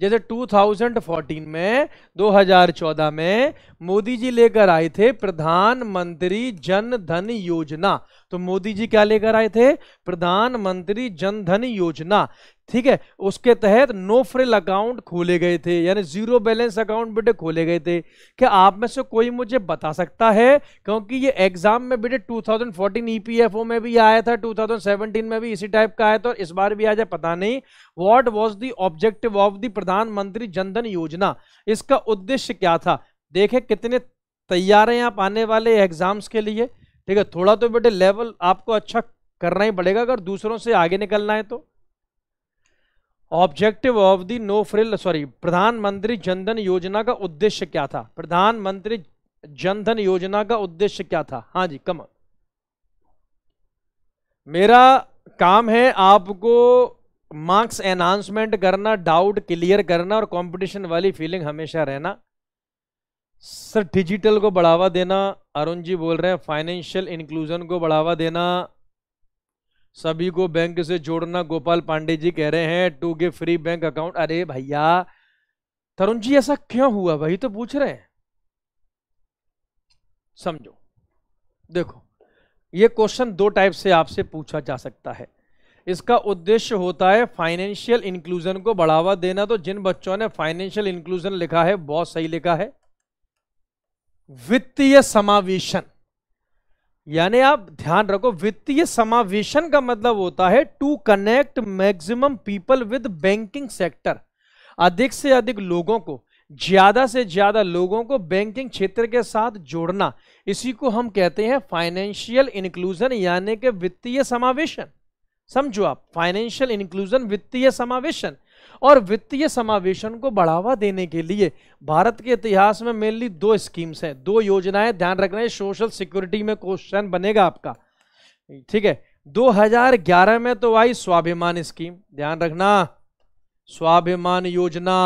जैसे 2014 में 2014 में मोदी जी लेकर आए थे प्रधानमंत्री जन धन योजना तो मोदी जी क्या लेकर आए थे प्रधानमंत्री जन धन योजना ठीक है उसके तहत नो फ्रिल अकाउंट खोले गए थे यानी जीरो बैलेंस अकाउंट बेटे खोले गए थे क्या आप में से कोई मुझे बता सकता है क्योंकि ये एग्जाम में बेटे 2014 ईपीएफओ e में भी आया था 2017 में भी इसी टाइप का आया था और इस बार भी आ जाए पता नहीं what was the objective of the Pradhan Mantri Jan Dhan योजना इसका उद्देश्य क्या था देखें कितने तैयार हैं आप आने वाले एग्जाम्स के लिए ठीक है थोड़ा तो बेटे लेवल आपको अच्छा करना ही पड़ेगा अगर दूसरों से आगे निकलना है तो objective of the no frill sorry Pradhan Mantri Jan Dhan योजना का उद्देश्य क्या था प्रधानमंत्री जनधन योजना का उद्देश्य क्या था हाँ जी कम मेरा काम है आपको मार्क्स एनहांसमेंट करना डाउट क्लियर करना और कंपटीशन वाली फीलिंग हमेशा रहना सर डिजिटल को बढ़ावा देना अरुण जी बोल रहे हैं फाइनेंशियल इंक्लूजन को बढ़ावा देना सभी को बैंक से जोड़ना गोपाल पांडे जी कह रहे हैं to get free bank account अरे भैया तरुण जी ऐसा क्यों हुआ वही तो पूछ रहे हैं समझो देखो ये क्वेश्चन दो टाइप से आपसे पूछा जा सकता है इसका उद्देश्य होता है फाइनेंशियल इंक्लूजन को बढ़ावा देना तो जिन बच्चों ने फाइनेंशियल इंक्लूजन लिखा है बहुत सही लिखा है वित्तीय समावेशन यानी आप ध्यान रखो वित्तीय समावेशन का मतलब होता है to connect maximum people with banking sector अधिक से अधिक लोगों को ज्यादा से ज्यादा लोगों को बैंकिंग क्षेत्र के साथ जोड़ना इसी को हम कहते हैं फाइनेंशियल इंक्लूजन यानी कि वित्तीय समावेशन समझो आप फाइनेंशियल इंक्लूजन वित्तीय समावेशन और वित्तीय समावेशन को बढ़ावा देने के लिए भारत के इतिहास में मेनली दो स्कीम्स हैं दो योजनाएं ध्यान रखना है सोशल सिक्योरिटी में क्वेश्चन बनेगा आपका ठीक है 2011 में तो आई स्वाभिमान स्कीम ध्यान रखना स्वाभिमान योजना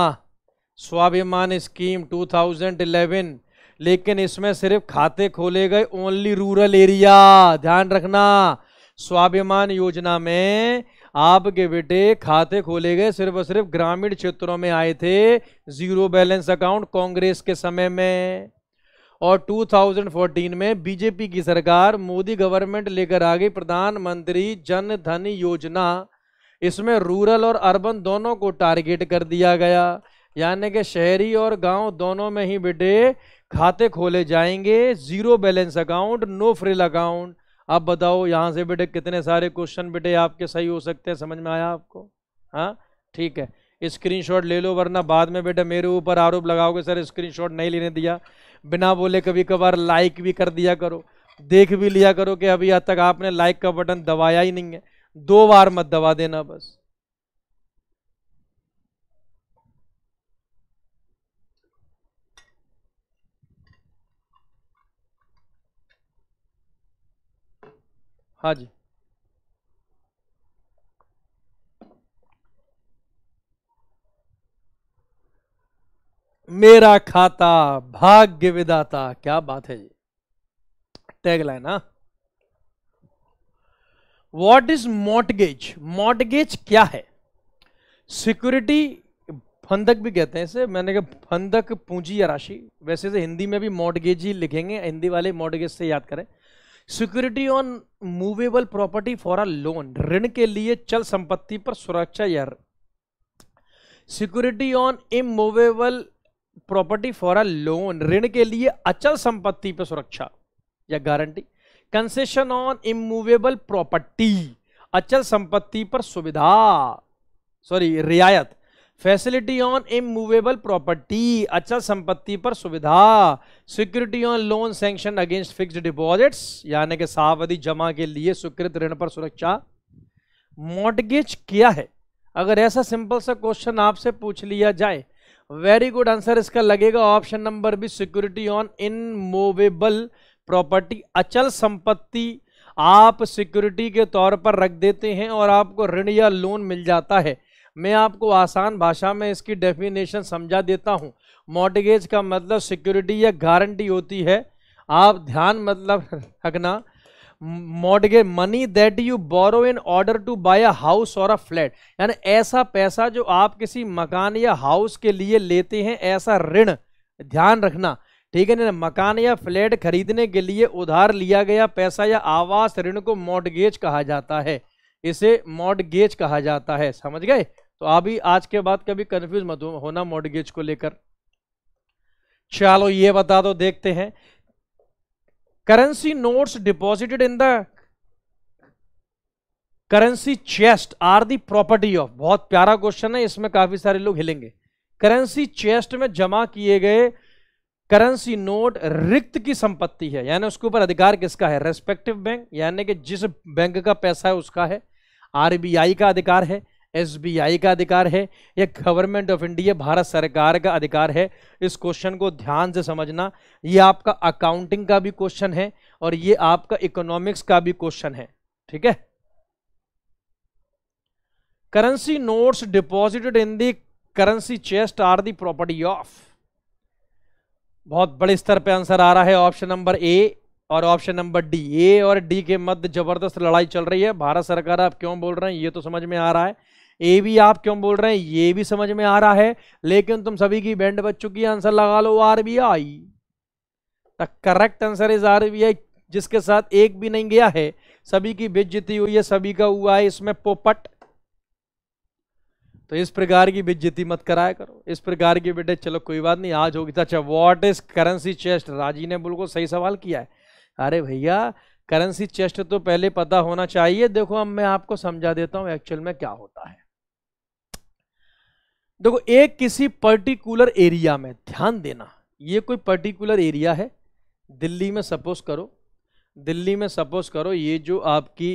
स्वाभिमान स्कीम 2011 लेकिन इसमें सिर्फ खाते खोले गए ओनली रूरल एरिया ध्यान रखना स्वाभिमान योजना में आपके बेटे खाते खोले गए सिर्फ और सिर्फ ग्रामीण क्षेत्रों में आए थे जीरो बैलेंस अकाउंट कांग्रेस के समय में और 2014 में बीजेपी की सरकार मोदी गवर्नमेंट लेकर आ गई प्रधानमंत्री जन धन योजना इसमें रूरल और अर्बन दोनों को टारगेट कर दिया गया यानी कि शहरी और गांव दोनों में ही बेटे खाते खोले जाएंगे zero balance account no frill account अब बताओ यहाँ से बेटे कितने सारे क्वेश्चन बेटे आपके सही हो सकते हैं समझ में आया आपको हाँ ठीक है स्क्रीनशॉट ले लो वरना बाद में बेटे मेरे ऊपर आरोप लगाओगे सर स्क्रीनशॉट नहीं लेने दिया बिना बोले कभी कभार लाइक भी कर दिया करो देख भी लिया करो कि अभी आज तक आपने लाइक का बटन दबाया ही नहीं है दो बार मत दबा देना बस हाँ जी मेरा खाता भाग्य विदाता क्या बात है जी टैगलाइन ना वॉट इज मॉटगेज मोटगेज क्या है सिक्योरिटी फंदक भी कहते हैं इसे मैंने कहा फंदक पूंजी या राशि वैसे से तो हिंदी में भी मोटगेज ही लिखेंगे हिंदी वाले मोटगेज से याद करें security on movable property for a loan ऋण के लिए चल संपत्ति पर सुरक्षा या security on immovable property for a loan ऋण के लिए अचल संपत्ति पर सुरक्षा या guarantee concession on immovable property अचल संपत्ति पर सुविधा सॉरी रियायत फैसिलिटी ऑन इमूवेबल प्रॉपर्टी अचल संपत्ति पर सुविधा security on loan sanction against fix deposits यानी कि सावधि जमा के लिए स्वीकृत ऋण पर सुरक्षा मोटगेज क्या है अगर ऐसा सिंपल सा क्वेश्चन आपसे पूछ लिया जाए वेरी गुड आंसर इसका लगेगा option number B security on immovable property अचल संपत्ति आप सिक्योरिटी के तौर पर रख देते हैं और आपको ऋण या लोन मिल जाता है मैं आपको आसान भाषा में इसकी डेफिनेशन समझा देता हूँ मॉडगेज का मतलब सिक्योरिटी या गारंटी होती है आप ध्यान मतलब <laughs> रखना mortgage money that you borrow in order to buy a house और अ फ्लैट यानी ऐसा पैसा जो आप किसी मकान या हाउस के लिए लेते हैं ऐसा ऋण ध्यान रखना ठीक है ना मकान या फ्लैट खरीदने के लिए उधार लिया गया पैसा या आवास ऋण को मॉडगेज कहा जाता है इसे मॉडगेज कहा जाता है समझ गए तो अभी आज के बाद कभी कंफ्यूज मत होना मॉडगेज को लेकर चलो ये बता दो देखते हैं currency notes deposited in the currency chest are the property of बहुत प्यारा क्वेश्चन है इसमें काफी सारे लोग हिलेंगे करेंसी चेस्ट में जमा किए गए करेंसी नोट रिक्त की संपत्ति है यानी उसके ऊपर अधिकार किसका है रेस्पेक्टिव बैंक यानी कि जिस बैंक का पैसा है उसका है आरबीआई का अधिकार है एसबीआई का अधिकार है या गवर्नमेंट ऑफ इंडिया भारत सरकार का अधिकार है इस क्वेश्चन को ध्यान से समझना ये आपका अकाउंटिंग का भी क्वेश्चन है और ये आपका इकोनॉमिक्स का भी क्वेश्चन है ठीक है currency notes deposited in the currency chest are the property of बहुत बड़े स्तर पे आंसर आ रहा है ऑप्शन नंबर ए और ऑप्शन नंबर डी ए और डी के मध्य जबरदस्त लड़ाई चल रही है भारत सरकार आप क्यों बोल रहे हैं ये तो समझ में आ रहा है ए भी आप क्यों बोल रहे हैं ये भी समझ में आ रहा है लेकिन तुम सभी की बैंड बच चुकी है आंसर लगा लो R B I the correct answer is R B I जिसके साथ एक भी नहीं गया है सभी की बिजती हुई है सभी का हुआ है इसमें पोपट तो इस प्रकार की बेज्जती मत कराया करो इस प्रकार की बेटे चलो कोई बात नहीं आज होगी अच्छा वॉट इज करेंसी चेस्ट राजी ने बिल्कुल सही सवाल किया है अरे भैया करेंसी चेस्ट तो पहले पता होना चाहिए देखो अब मैं आपको समझा देता हूँ एक्चुअल में क्या होता है देखो एक किसी पर्टिकुलर एरिया में ध्यान देना ये कोई पर्टिकुलर एरिया है दिल्ली में सपोज करो दिल्ली में सपोज करो ये जो आपकी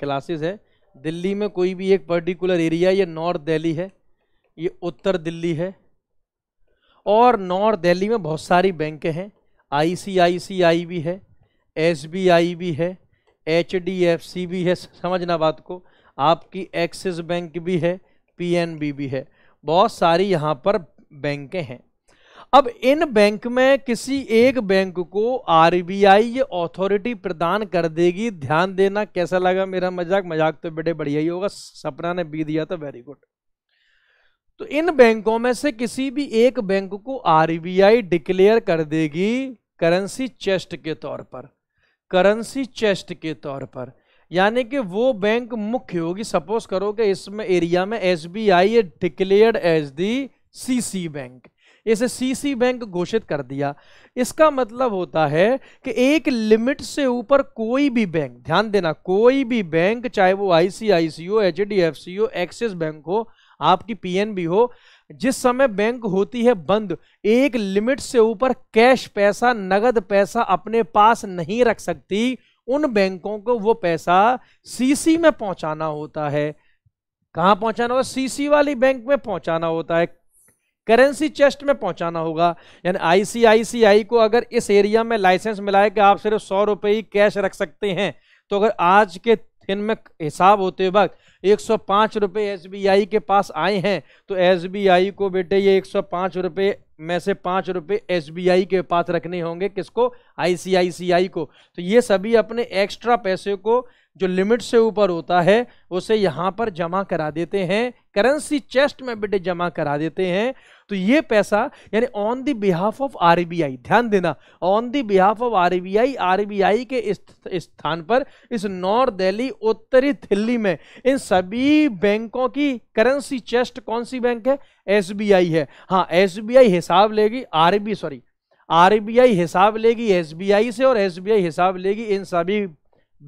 क्लासेस है दिल्ली में कोई भी एक पर्टिकुलर एरिया ये नॉर्थ दिल्ली है ये उत्तर दिल्ली है और नॉर्थ दिल्ली में बहुत सारी बैंकें हैं आईसीआईसीआई भी है एसबीआई भी है एचडीएफसी भी है समझना बात को आपकी एक्सिस बैंक भी है पीएनबी भी है बहुत सारी यहाँ पर बैंकें हैं अब इन बैंक में किसी एक बैंक को आरबीआई ये अथॉरिटी प्रदान कर देगी ध्यान देना कैसा लगा मेरा मजाक मजाक तो बेटे बढ़िया ही होगा सपना ने बी दिया था वेरी गुड तो इन बैंकों में से किसी भी एक बैंक को आरबीआई डिक्लेयर कर देगी करेंसी चेस्ट के तौर पर करेंसी चेस्ट के तौर पर यानी कि वो बैंक मुख्य होगी सपोज करो कि इसमें एरिया में S B I declared as the C C bank इसे सी सी बैंक घोषित कर दिया इसका मतलब होता है कि एक लिमिट से ऊपर कोई भी बैंक ध्यान देना कोई भी बैंक चाहे वो आई आई सी सी हो एच डी एफ सी हो एक्सिस बैंक हो आपकी पी एन बी हो जिस समय बैंक होती है बंद एक लिमिट से ऊपर कैश पैसा नगद पैसा अपने पास नहीं रख सकती उन बैंकों को वो पैसा सीसी में पहुंचाना होता है कहां पहुंचाना होगा सीसी वाली बैंक में पहुंचाना होता है करेंसी चेस्ट में पहुंचाना होगा यानी आईसीआईसीआई को अगर इस एरिया में लाइसेंस मिला है कि आप सिर्फ सौ रुपए ही कैश रख सकते हैं तो अगर आज के दिन में हिसाब होते वक्त एक सौ पांच रुपए एस के पास आए हैं तो एस को बेटे ये एक सौ पांच रुपए में से पाँच रुपये एसबीआई के पास रखने होंगे किसको आईसीआईसीआई को तो ये सभी अपने एक्स्ट्रा पैसे को जो लिमिट से ऊपर होता है उसे यहाँ पर जमा करा देते हैं करेंसी चेस्ट में बेटे जमा करा देते हैं तो ये पैसा यानी on the behalf of RBI ध्यान देना on the behalf of RBI RBI के इस स्थान पर इस नॉर्थ दिल्ली उत्तरी दिल्ली में इन सभी बैंकों की करेंसी चेस्ट कौन सी बैंक है एसबीआई है हाँ एसबीआई हिसाब लेगी आरबी सॉरी आरबीआई हिसाब लेगी एसबीआई से और एसबीआई हिसाब लेगी इन सभी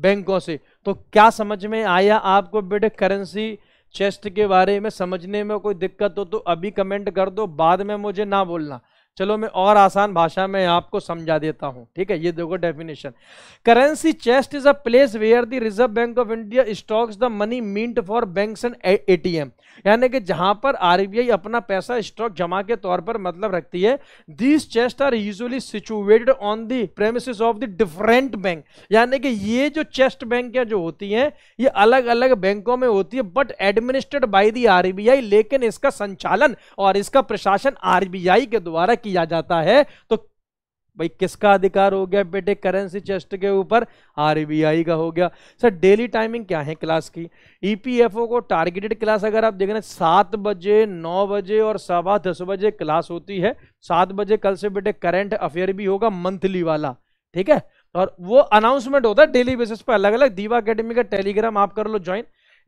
बैंकों से तो क्या समझ में आया आपको बेटे करेंसी चेस्ट के बारे में समझने में कोई दिक्कत हो तो अभी कमेंट कर दो बाद में मुझे ना बोलना चलो मैं और आसान भाषा में आपको समझा देता हूँ ठीक है ये देखो definition currency chest is a place where the reserve bank of India stocks the money meant for banks and ATM यानी कि जहां पर आरबीआई अपना पैसा स्टॉक जमा के तौर पर मतलब रखती है this chest are usually situated on the premise of the different bank यानी कि ये जो चेस्ट बैंक जो होती है ये अलग अलग बैंकों में होती है but administered by the RBI लेकिन इसका संचालन और इसका प्रशासन आरबीआई के द्वारा किया जाता है तो भाई किसका अधिकार हो गया बेटे करेंसी चेस्ट के ऊपर आरबीआई का हो गया सर डेली टाइमिंग क्या है क्लास की ईपीएफओ e को टारगेटेड क्लास अगर आप देख रहे हैं सात बजे नौ बजे और सवा दस बजे क्लास होती है सात बजे कल से बेटे करंट अफेयर भी होगा मंथली वाला ठीक है और वो अनाउंसमेंट होता है डेली बेसिस पर अलग अलग दीवा अकेडमी का टेलीग्राम आप कर लो ज्वाइन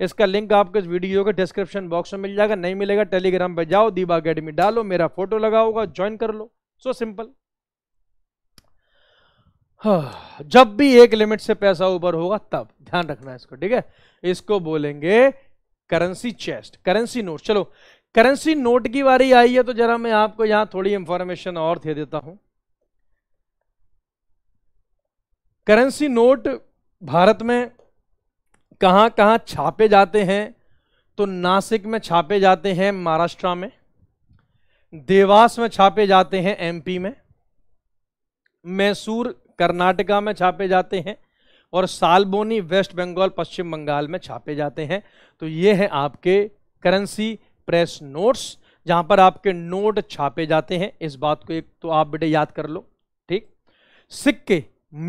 इसका लिंक आपको इस वीडियो के डिस्क्रिप्शन बॉक्स में मिल जाएगा नहीं मिलेगा टेलीग्राम पर जाओ दीबा अकेडमी डालो मेरा फोटो लगा होगा ज्वाइन कर लो सो सिंपल हाँ, जब भी एक लिमिट से पैसा ऊपर होगा तब ध्यान रखना इसको ठीक है इसको बोलेंगे करेंसी चेस्ट करेंसी नोट चलो करेंसी नोट की बारी आई है तो जरा मैं आपको यहां थोड़ी इंफॉर्मेशन और दे देता हूं करेंसी नोट भारत में कहाँ कहाँ छापे जाते हैं तो नासिक में छापे जाते हैं महाराष्ट्र में देवास में छापे जाते हैं एमपी में मैसूर कर्नाटका में छापे जाते हैं और सालबोनी वेस्ट बंगाल पश्चिम बंगाल में छापे जाते हैं तो ये है आपके करेंसी प्रेस नोट्स जहां पर आपके नोट छापे जाते हैं इस बात को एक तो आप बेटे याद कर लो ठीक सिक्के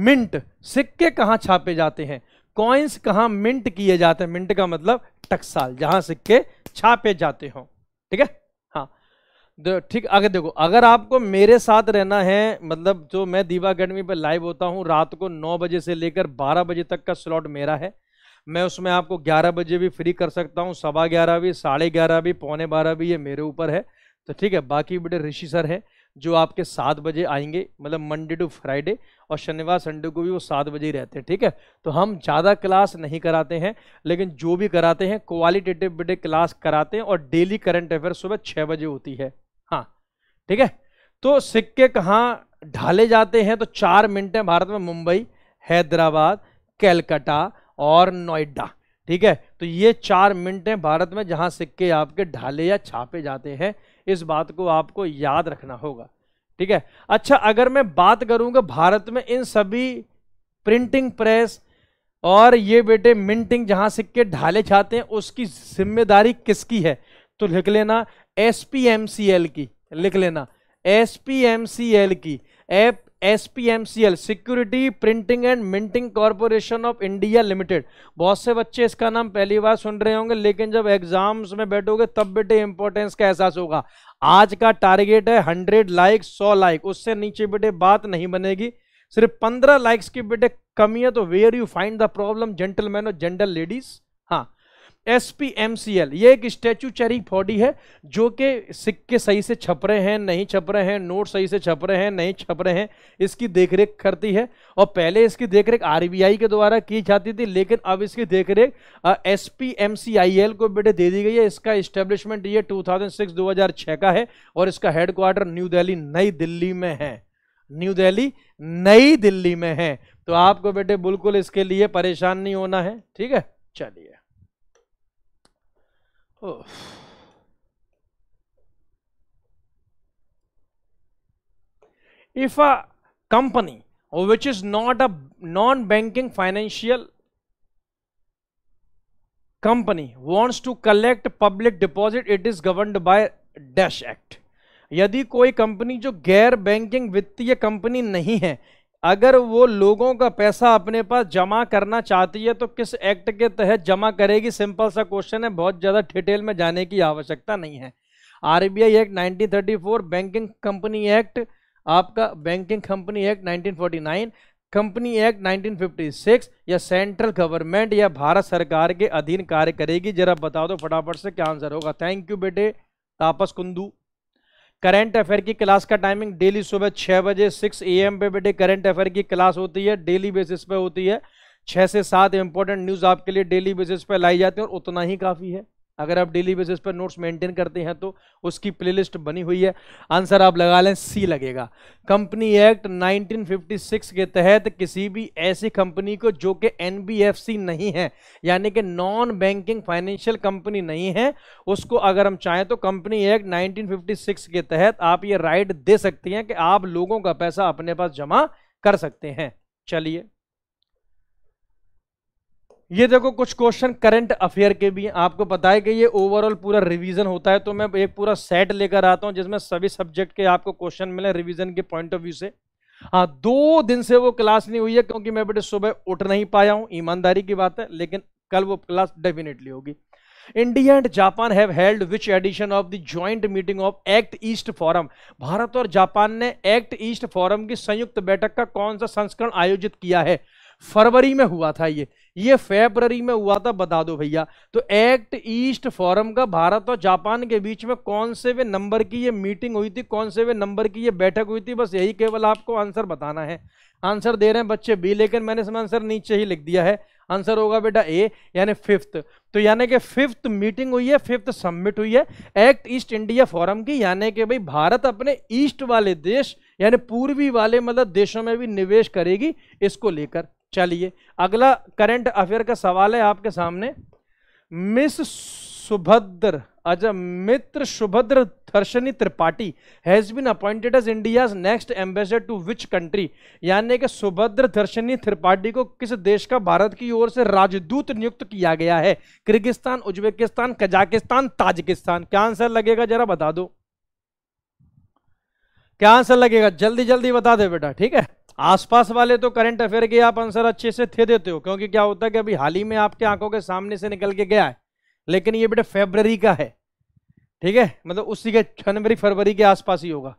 मिंट सिक्के कहाँ छापे जाते हैं कॉइन्स कहाँ मिंट किए जाते हैं मिंट का मतलब टकसाल जहां सिक्के छापे जाते हो ठीक है हाँ ठीक आगे देखो अगर आपको मेरे साथ रहना है मतलब जो मैं दीवा अकेडमी पर लाइव होता हूँ रात को नौ बजे से लेकर बारह बजे तक का स्लॉट मेरा है मैं उसमें आपको ग्यारह बजे भी फ्री कर सकता हूँ सवा ग्यारह भी साढ़े ग्यारह भी पौने बारह भी ये मेरे ऊपर है तो ठीक है बाकी बेटे ऋषि सर है जो आपके सात बजे आएंगे मतलब मंडे टू फ्राइडे और शनिवार संडे को भी वो सात बजे ही रहते हैं ठीक है तो हम ज़्यादा क्लास नहीं कराते हैं लेकिन जो भी कराते हैं क्वालिटेटिव बेटे क्लास कराते हैं और डेली करंट अफेयर सुबह छः बजे होती है हाँ ठीक है तो सिक्के कहाँ ढाले जाते हैं तो चार मिनट हैं भारत में मुंबई हैदराबाद कैलकाटा और नोएडा ठीक है तो ये चार मिनट हैं भारत में जहाँ सिक्के आपके ढाले या छापे जाते हैं इस बात को आपको याद रखना होगा ठीक है अच्छा अगर मैं बात करूंगा भारत में इन सभी प्रिंटिंग प्रेस और ये बेटे मिंटिंग जहां सिक्के ढाले जाते हैं उसकी जिम्मेदारी किसकी है तो लिख लेना एस की लिख लेना एस की एप SPMCL security printing and minting corporation of India limited बहुत से बच्चे इसका नाम पहली बार सुन रहे होंगे लेकिन जब एग्जाम्स में बैठोगे तब बेटे इंपॉर्टेंस तो का एहसास होगा आज का टारगेट है हंड्रेड लाइक सौ लाइक उससे नीचे बेटे बात नहीं बनेगी सिर्फ पंद्रह लाइक्स की बेटे कमी है तो where you find the problem gentleman और gentle ladies S P M C L ये एक स्टेचूचरी बॉडी है जो कि सिक्के सही से छप रहे हैं नहीं छप रहे हैं नोट सही से छप रहे हैं नहीं छप रहे हैं इसकी देखरेख करती है और पहले इसकी देखरेख आरबीआई के द्वारा की जाती थी लेकिन अब इसकी देखरेख S P M C I L को बेटे दे दी गई है इसका इस्टेब्लिशमेंट ये 2006-2006 का है और इसका हेडक्वार्टर न्यू दिल्ली नई दिल्ली में है न्यू दिल्ली नई दिल्ली में है तो आपको बेटे बिल्कुल इसके लिए परेशान नहीं होना है ठीक है चलिए Oh. If a company which is not a non-banking financial company wants to collect public deposit, it is governed by Dash Act. यदि कोई कंपनी जो गैर बैंकिंग वित्तीय कंपनी नहीं है अगर वो लोगों का पैसा अपने पास जमा करना चाहती है तो किस एक्ट के तहत जमा करेगी सिंपल सा क्वेश्चन है बहुत ज़्यादा डिटेल में जाने की आवश्यकता नहीं है RBI act 1934 banking company act आपका banking company act 1949 company act 1956 या सेंट्रल गवर्नमेंट या भारत सरकार के अधीन कार्य करेगी जरा बता दो तो फटाफट से क्या आंसर होगा थैंक यू बेटे तापस कुंदू करंट अफेयर की क्लास का टाइमिंग डेली सुबह छः बजे सिक्स ए एम पे बेटे करंट अफेयर की क्लास होती है डेली बेसिस पे होती है छः से सात इंपॉर्टेंट न्यूज़ आपके लिए डेली बेसिस पे लाई जाती है और उतना ही काफ़ी है अगर आप डेली बेसिस पर नोट्स मेंटेन करते हैं तो उसकी प्लेलिस्ट बनी हुई है आंसर आप लगा लें सी लगेगा कंपनी एक्ट 1956 के तहत किसी भी ऐसी कंपनी को जो कि एनबीएफसी नहीं है यानी कि नॉन बैंकिंग फाइनेंशियल कंपनी नहीं है उसको अगर हम चाहें तो कंपनी एक्ट 1956 के तहत आप ये राइट दे सकते हैं कि आप लोगों का पैसा अपने पास जमा कर सकते हैं चलिए ये देखो कुछ क्वेश्चन करंट अफेयर के भी हैं आपको पता है कि ये ओवरऑल पूरा रिवीजन होता है तो मैं एक पूरा सेट लेकर आता हूँ जिसमें सभी सब्जेक्ट के आपको क्वेश्चन मिले रिवीजन के पॉइंट ऑफ व्यू से हाँ दो दिन से वो क्लास नहीं हुई है क्योंकि मैं बेटे सुबह उठ नहीं पाया हूँ ईमानदारी की बात है लेकिन कल वो क्लास डेफिनेटली होगी India and Japan have held which edition of the joint meeting of act east forum Bharat और जापान ने एक्ट ईस्ट फोरम की संयुक्त बैठक का कौन सा संस्करण आयोजित किया है फरवरी में हुआ था ये ये फेबररी में हुआ था बता दो भैया तो एक्ट ईस्ट फोरम का भारत और जापान के बीच में कौन से वे नंबर की ये मीटिंग हुई थी कौन से वे नंबर की ये बैठक हुई थी बस यही केवल आपको आंसर बताना है आंसर दे रहे हैं बच्चे बी लेकिन मैंने इसमें आंसर नीचे ही लिख दिया है आंसर होगा बेटा ए यानी फिफ्थ तो यानी कि फिफ्थ मीटिंग हुई है फिफ्थ सबमिट हुई है एक्ट ईस्ट इंडिया फोरम की यानी कि भाई भारत अपने ईस्ट वाले देश यानी पूर्वी वाले मतलब देशों में भी निवेश करेगी इसको लेकर चलिए अगला करंट अफेयर का सवाल है आपके सामने मिस सुभद्र Ajay Mitra Subhadra Darshani Tripathi has been appointed as India next ambassador to which country यानी कि सुभद्र दर्शनी त्रिपाठी को किस देश का भारत की ओर से राजदूत नियुक्त किया गया है किर्गिस्तान उज्बेकिस्तान कजाकिस्तान ताजिकिस्तान क्या आंसर लगेगा जरा बता दो क्या आंसर लगेगा जल्दी जल्दी बता दे बेटा ठीक है आसपास वाले तो करंट अफेयर के आप आंसर अच्छे से थे देते हो क्योंकि क्या होता है कि अभी हाल ही में आपके आंखों के सामने से निकल के गया है लेकिन ये बेटा फेबररी का है ठीक है मतलब उसी के जनवरी फरवरी के आसपास ही होगा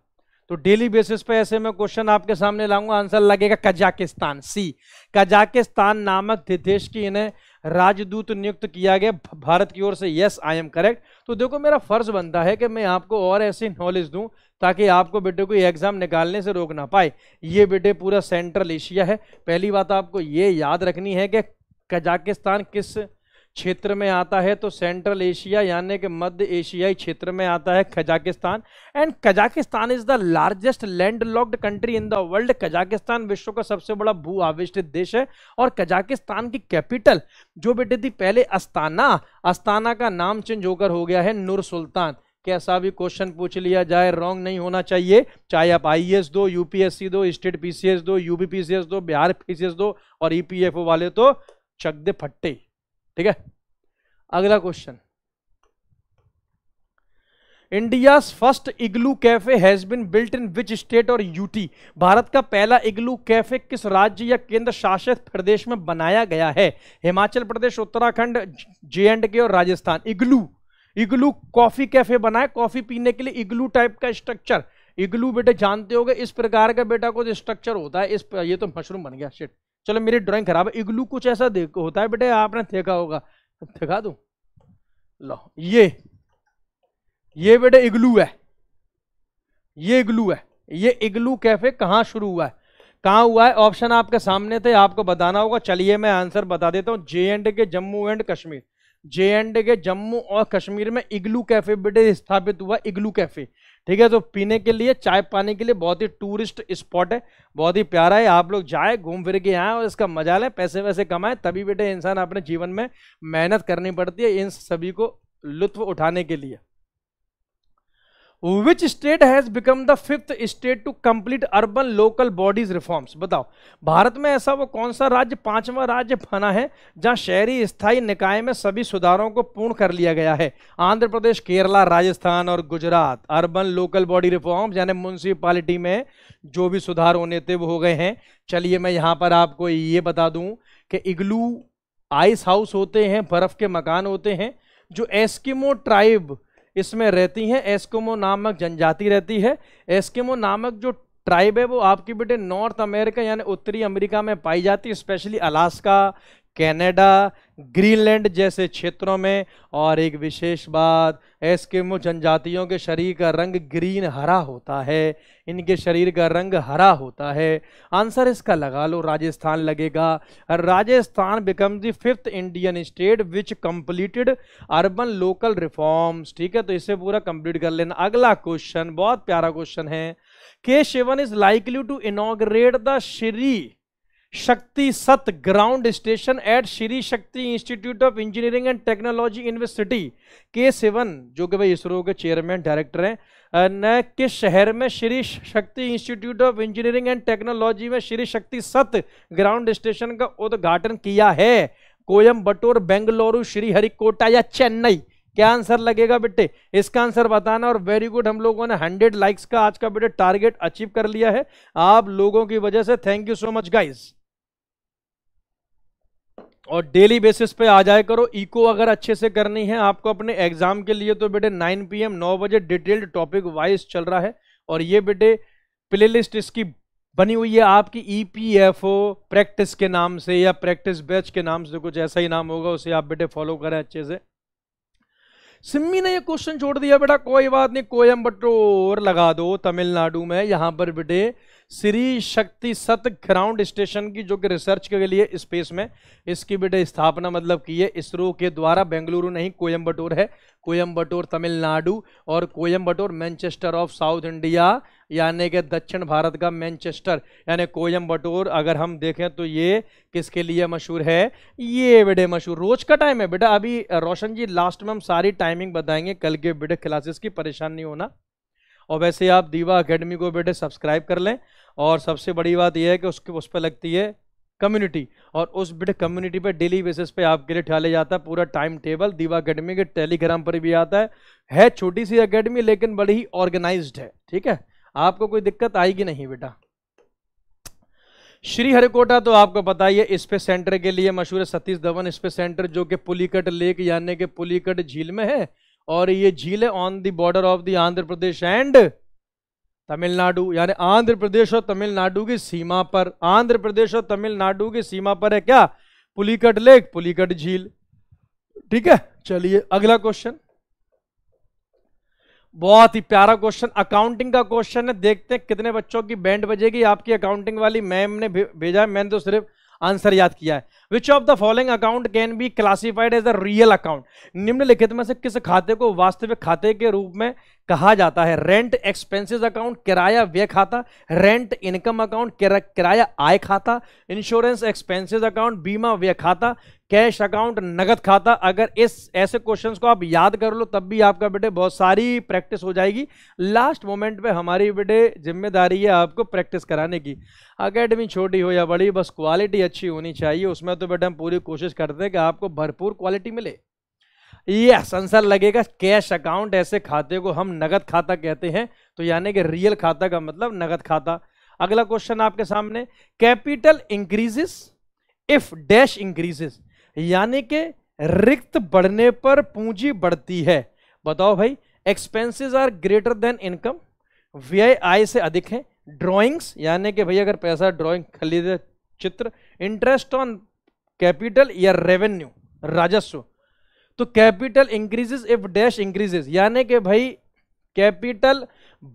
तो डेली बेसिस पे ऐसे में क्वेश्चन आपके सामने लाऊंगा आंसर लगेगा कजाकिस्तान सी कजाकिस्तान नामक देश की इन्हें राजदूत नियुक्त किया गया भारत की ओर से यस आई एम करेक्ट तो देखो मेरा फर्ज बनता है कि मैं आपको और ऐसी नॉलेज दूं ताकि आपको बेटे को एग्ज़ाम निकालने से रोक ना पाए ये बेटे पूरा सेंट्रल एशिया है पहली बात आपको ये याद रखनी है कि कजाकिस्तान किस क्षेत्र में आता है तो सेंट्रल एशिया यानी कि मध्य एशियाई क्षेत्र में आता है Kazakhstan and Kazakhstan is the largest land locked country in the world Kazakhstan विश्व का सबसे बड़ा भू आविष्टित देश है और कजाकिस्तान की कैपिटल जो बेटे थी पहले अस्ताना अस्ताना का नाम चेंज होकर हो गया है नूर सुल्तान कैसा भी क्वेश्चन पूछ लिया जाए रॉन्ग नहीं होना चाहिए चाहे आप आई e दो यूपीएससी दो स्टेट पीसीएस दो यूपी पीसीएस दो बिहार पीसीएस दो और ईपीएफओ e वाले तो चक दे फट्टे ठीक है अगला question India's first igloo cafe has been built in which state और यूटी भारत का पहला इग्लू कैफे किस राज्य या केंद्र शासित प्रदेश में बनाया गया है Himachal Pradesh Uttarakhand J and K और Rajasthan igloo igloo coffee cafe बना है कॉफी पीने के लिए इग्लू टाइप का स्ट्रक्चर इग्लू बेटे जानते हो इस प्रकार का बेटा कुछ स्ट्रक्चर होता है इस पर, ये तो मशरूम बन गया शिट चलो मेरी ड्राइंग खराब है इग्लू कुछ ऐसा देख होता है बेटे आपने देखा होगा दिखा दू लो ये ये बेटे इग्लू है ये इग्लू है ये इग्लू कैफे कहाँ शुरू हुआ है कहाँ हुआ है ऑप्शन आपके सामने थे आपको बताना होगा चलिए मैं आंसर बता देता हूँ J and K Jammu and Kashmir J and K Jammu और कश्मीर में इग्लू कैफे बेटे स्थापित हुआ इग्लू कैफे ठीक है तो पीने के लिए चाय पाने के लिए बहुत ही टूरिस्ट स्पॉट है बहुत ही प्यारा है आप लोग जाए घूम फिर के आए और इसका मजा लें पैसे वैसे कमाए तभी बेटे इंसान अपने जीवन में मेहनत करनी पड़ती है इन सभी को लुत्फ उठाने के लिए which state has become the fifth state to complete urban local bodies reforms बताओ भारत में ऐसा वो कौन सा राज्य पांचवा राज्य बना है जहां शहरी स्थायी निकाय में सभी सुधारों को पूर्ण कर लिया गया है आंध्र प्रदेश केरला राजस्थान और Gujarat urban local body reforms यानी म्यूनसिपालिटी में जो भी सुधार होने थे वो हो गए हैं चलिए मैं यहाँ पर आपको ये बता दूँ कि इग्लू आइस हाउस होते हैं बर्फ़ के मकान होते हैं जो एस्किमो ट्राइब इसमें रहती हैं एस्किमो नामक जनजाति रहती है एस्किमो नामक जो ट्राइब है वो आपकी बेटे नॉर्थ अमेरिका यानी उत्तरी अमेरिका में पाई जाती है स्पेशली अलास्का कनाडा ग्रीनलैंड जैसे क्षेत्रों में और एक विशेष बात एस्किमो जनजातियों के शरीर का रंग ग्रीन हरा होता है इनके शरीर का रंग हरा होता है आंसर इसका लगा लो राजस्थान लगेगा Rajasthan become the fifth Indian state which completed urban local reforms ठीक है तो इसे पूरा कंप्लीट कर लेना अगला क्वेश्चन बहुत प्यारा क्वेश्चन है K Sivan is likely to inaugurate the Shri Shakti SAT ground station at Shri Shakti institute of engineering and technology university K seven जो कि भाई इसरो के चेयरमैन डायरेक्टर हैं न किस शहर में Shri Shakti institute of engineering and technology में Shri Shakti SAT ground station का उद्घाटन किया है कोयम्बटोर बेंगलुरु श्रीहरिकोटा या चेन्नई क्या आंसर लगेगा बेटे इसका आंसर बताना और वेरी गुड हम लोगों ने हंड्रेड लाइक्स का आज का बेटे टारगेट अचीव कर लिया है आप लोगों की वजह से thank you so much guys और डेली बेसिस पे आ जाए करो इको अगर अच्छे से करनी है आपको अपने एग्जाम के लिए तो बेटे 9 पीएम 9 बजे डिटेल्ड टॉपिक वाइज चल रहा है और ये बेटे प्लेलिस्ट इसकी बनी हुई है आपकी E P F O practice के नाम से या प्रैक्टिस बैच के नाम से कुछ ऐसा ही नाम होगा उसे आप बेटे फॉलो करें अच्छे से सिम्मी ने ये क्वेश्चन छोड़ दिया बेटा कोई बात नहीं कोयम्बटोर लगा दो तमिलनाडु में यहां पर बेटे Shri Shakti SAT ground station की जो कि रिसर्च के लिए स्पेस में इसकी बेटे स्थापना मतलब की है इसरो के द्वारा बेंगलुरु नहीं कोयम्बटोर है कोयम्बटोर तमिलनाडु और Coimbatore Manchester of South India यानी कि दक्षिण भारत का मैनचेस्टर यानी कोयम्बटोर अगर हम देखें तो ये किसके लिए मशहूर है ये बेटे मशहूर रोज का टाइम है बेटा अभी रोशन जी लास्ट में हम सारी टाइमिंग बताएंगे कल के बेटे क्लासेस की परेशान नहीं होना और वैसे आप दीवा अकेडमी को बेटे सब्सक्राइब कर लें और सबसे बड़ी बात यह है कि उसके उस पर लगती है कम्युनिटी और उस बेटे कम्युनिटी पे डेली बेसिस पे आपके लिए ठाले जाता है पूरा टाइम टेबल दीवा अकेडमी के टेलीग्राम पर भी आता है है छोटी सी अकेडमी लेकिन बड़ी ही ऑर्गेनाइज्ड है ठीक है आपको कोई दिक्कत आएगी नहीं बेटा श्री हरिकोटा तो आपको पता ही है स्पेस सेंटर के लिए मशहूर है सतीश धवन स्पेस सेंटर जो कि पुलिकट लेक यानी कि पुलिकट झील में है और ये झील है on the border of the Andhra Pradesh and Tamil Nadu यानी आंध्र प्रदेश और तमिलनाडु की सीमा पर आंध्र प्रदेश और तमिलनाडु की सीमा पर है क्या पुलिकट लेक पुलिकट झील ठीक है चलिए अगला क्वेश्चन बहुत ही प्यारा क्वेश्चन अकाउंटिंग का क्वेश्चन है देखते हैं कितने बच्चों की बैंड बजेगी आपकी अकाउंटिंग वाली मैम ने भेजा है मैंने तो सिर्फ आंसर याद किया है which of the following account can be classified as a real account निम्नलिखित में से किस खाते को वास्तविक खाते के रूप में कहा जाता है रेंट एक्सपेंसेस अकाउंट किराया व्यय खाता रेंट इनकम अकाउंट किराया आय खाता इंश्योरेंस एक्सपेंसेस अकाउंट बीमा व्यय खाता कैश अकाउंट नगद खाता अगर इस ऐसे क्वेश्चंस को आप याद कर लो तब भी आपका बेटे बहुत सारी प्रैक्टिस हो जाएगी लास्ट मोमेंट पे हमारी बेटे जिम्मेदारी है आपको प्रैक्टिस कराने की अकेडमी छोटी हो या बड़ी बस क्वालिटी अच्छी होनी चाहिए उसमें तो बेटे हम पूरी कोशिश करते हैं कि आपको भरपूर क्वालिटी मिले यस आंसर लगेगा कैश अकाउंट ऐसे खाते को हम नगद खाता कहते हैं तो यानी कि रियल खाता का मतलब नगद खाता अगला क्वेश्चन आपके सामने capital increases if dash increases यानी कि रिक्त बढ़ने पर पूंजी बढ़ती है बताओ भाई expenses are greater than income व्यय आय से अधिक है ड्रॉइंग्स यानी कि भाई अगर पैसा ड्रॉइंग खरीदे चित्र इंटरेस्ट ऑन कैपिटल या रेवेन्यू राजस्व तो capital increases if dash increases यानी कि भाई कैपिटल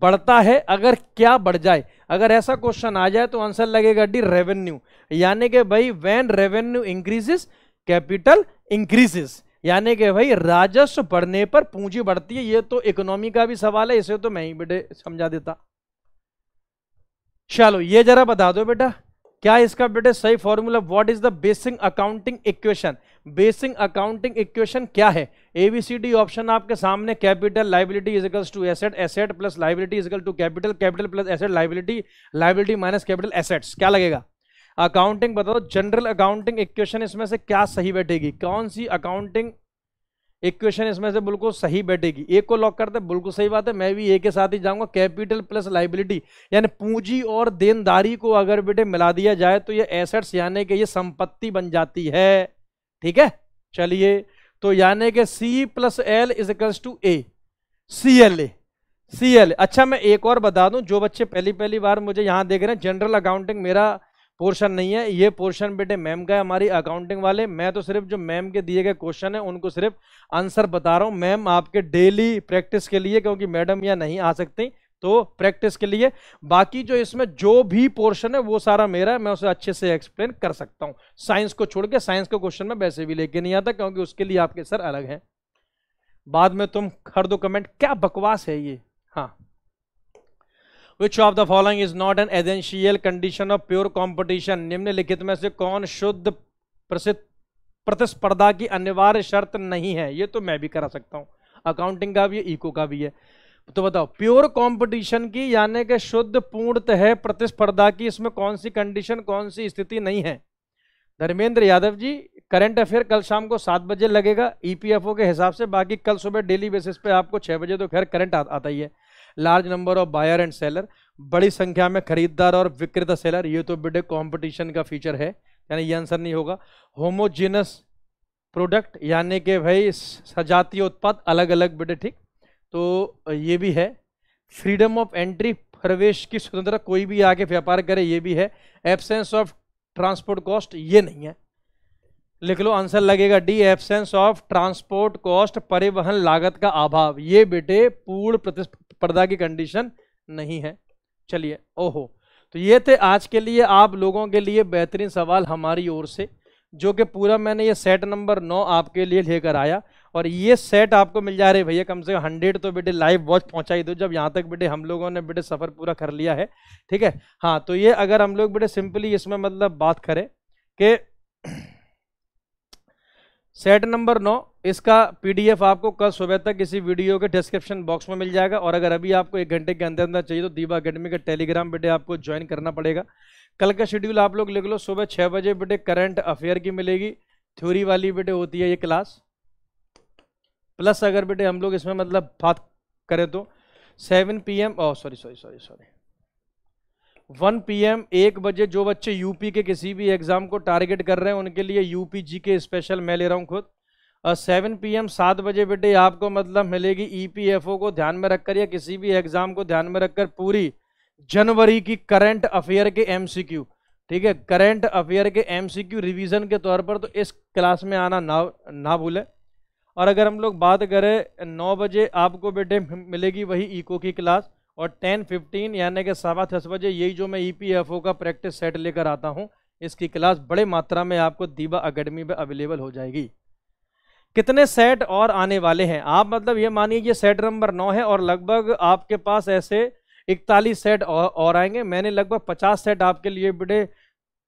बढ़ता है अगर क्या बढ़ जाए अगर ऐसा क्वेश्चन आ जाए तो आंसर लगेगा डी रेवेन्यू यानी कि भाई when revenue increases capital increases यानी कि भाई राजस्व बढ़ने पर पूंजी बढ़ती है ये तो इकोनॉमी का भी सवाल है इसे तो मैं ही बेटे समझा देता चलो ये जरा बता दो बेटा क्या इसका बेटे सही formula what is the basic accounting equation basing accounting equation क्या है एबीसीडी ऑप्शन आपके सामने capital liability equals to asset asset plus liability equal to capital capital plus asset liability liability minus capital assets क्या लगेगा अकाउंटिंग बताओ जनरल अकाउंटिंग इक्वेशन इसमें से क्या सही बैठेगी कौन सी अकाउंटिंग इक्वेशन इसमें से बिल्कुल सही बैठेगी एक को लॉक करते बिल्कुल सही बात है मैं भी ए के साथ ही जाऊंगा कैपिटल प्लस लाइबिलिटी यानी पूंजी और देनदारी को अगर बेटे मिला दिया जाए तो ये एसेट्स यानी कि ये संपत्ति बन जाती है ठीक है चलिए तो यानी कि C plus L is equals to A C L A C L अच्छा मैं एक और बता दूं जो बच्चे पहली पहली बार मुझे यहां देख रहे हैं जनरल अकाउंटिंग मेरा पोर्शन नहीं है ये पोर्शन बेटे मैम का है हमारी अकाउंटिंग वाले मैं तो सिर्फ जो मैम के दिए गए क्वेश्चन है उनको सिर्फ आंसर बता रहा हूँ मैम आपके डेली प्रैक्टिस के लिए क्योंकि मैडम यहाँ नहीं आ सकती तो प्रैक्टिस के लिए बाकी जो इसमें जो भी पोर्शन है वो सारा मेरा है मैं उसे अच्छे से एक्सप्लेन कर सकता हूं साइंस को छोड़ के साइंस के क्वेश्चन में वैसे भी लेके नहीं आता क्योंकि उसके लिए आपके सर अलग हैं बाद में तुम हर दो कमेंट क्या बकवास है ये हाँ which of the following is not an essential condition of pure competition निम्नलिखित में से कौन शुद्ध प्रसिद्ध प्रतिस्पर्धा की अनिवार्य शर्त नहीं है ये तो मैं भी करा सकता हूँ अकाउंटिंग का भी है इको का भी है तो बताओ प्योर कंपटीशन की यानी कि शुद्ध पूर्णतः प्रतिस्पर्धा की इसमें कौन सी कंडीशन कौन सी स्थिति नहीं है धर्मेंद्र यादव जी करंट अफेयर कल शाम को सात बजे लगेगा ईपीएफओ e के हिसाब से बाकी कल सुबह डेली बेसिस पे आपको छः बजे तो खैर करंट आता ही है large number of buyer and seller बड़ी संख्या में खरीदार और विक्रेता सेलर ये तो बिडे कॉम्पिटिशन का फीचर है यानी ये आंसर नहीं होगा होमोजिनस प्रोडक्ट यानी कि भाई सजातीय उत्पाद अलग अलग बिडे ठीक तो ये भी है फ्रीडम ऑफ एंट्री प्रवेश की स्वतंत्रता कोई भी आके व्यापार करे ये भी है एबसेंस ऑफ ट्रांसपोर्ट कॉस्ट ये नहीं है लिख लो आंसर लगेगा D absence of transport cost परिवहन लागत का अभाव ये बेटे पूर्ण प्रतिस्पर्धा की कंडीशन नहीं है चलिए ओहो तो ये थे आज के लिए आप लोगों के लिए बेहतरीन सवाल हमारी ओर से जो कि पूरा मैंने ये सेट नंबर नौ आपके लिए लेकर आया और ये सेट आपको मिल जा रहे भैया कम से कम हंड्रेड तो बेटे लाइव वॉच पहुंचाई दो जब यहाँ तक बेटे हम लोगों ने बेटे सफ़र पूरा कर लिया है ठीक है हाँ तो ये अगर हम लोग बेटे सिंपली इसमें मतलब बात करें कि सेट नंबर नौ इसका पीडीएफ आपको कल सुबह तक इसी वीडियो के डिस्क्रिप्शन बॉक्स में मिल जाएगा और अगर अभी आपको एक घंटे के अंदर अंदर चाहिए तो दीवा अकेडमी का टेलीग्राम बेटे आपको ज्वाइन करना पड़ेगा कल का शेड्यूल आप लोग लिख लो सुबह छः बजे बेटे करंट अफेयर की मिलेगी थ्योरी वाली बेटे होती है ये क्लास प्लस अगर बेटे हम लोग इसमें मतलब बात करें तो seven P M O sorry sorry sorry sorry one PM एक बजे जो बच्चे यूपी के किसी भी एग्ज़ाम को टारगेट कर रहे हैं उनके लिए यूपी जी के स्पेशल मैं ले रहा हूँ खुद और सेवन पी एम सात बजे बेटे आपको मतलब मिलेगी ओ e को ध्यान में रखकर या किसी भी एग्ज़ाम को ध्यान में रखकर पूरी जनवरी की करंट अफेयर के क्यू ठीक है करंट अफेयर के एमसीक्यू रिवीजन के तौर पर तो इस क्लास में आना ना ना भूलें और अगर हम लोग बात करें नौ बजे आपको बेटे मिलेगी वही इको की क्लास और टेन फिफ्टीन यानी कि सवा दस बजे यही जो मैं ईपीएफओ e का प्रैक्टिस सेट लेकर आता हूँ इसकी क्लास बड़े मात्रा में आपको दीबा अकेडमी में अवेलेबल हो जाएगी कितने सेट और आने वाले हैं आप मतलब ये मानिए ये सेट नंबर नौ है और लगभग आपके पास ऐसे इकतालीस सेट और, और आएंगे मैंने लगभग पचास सेट आपके लिए बेटे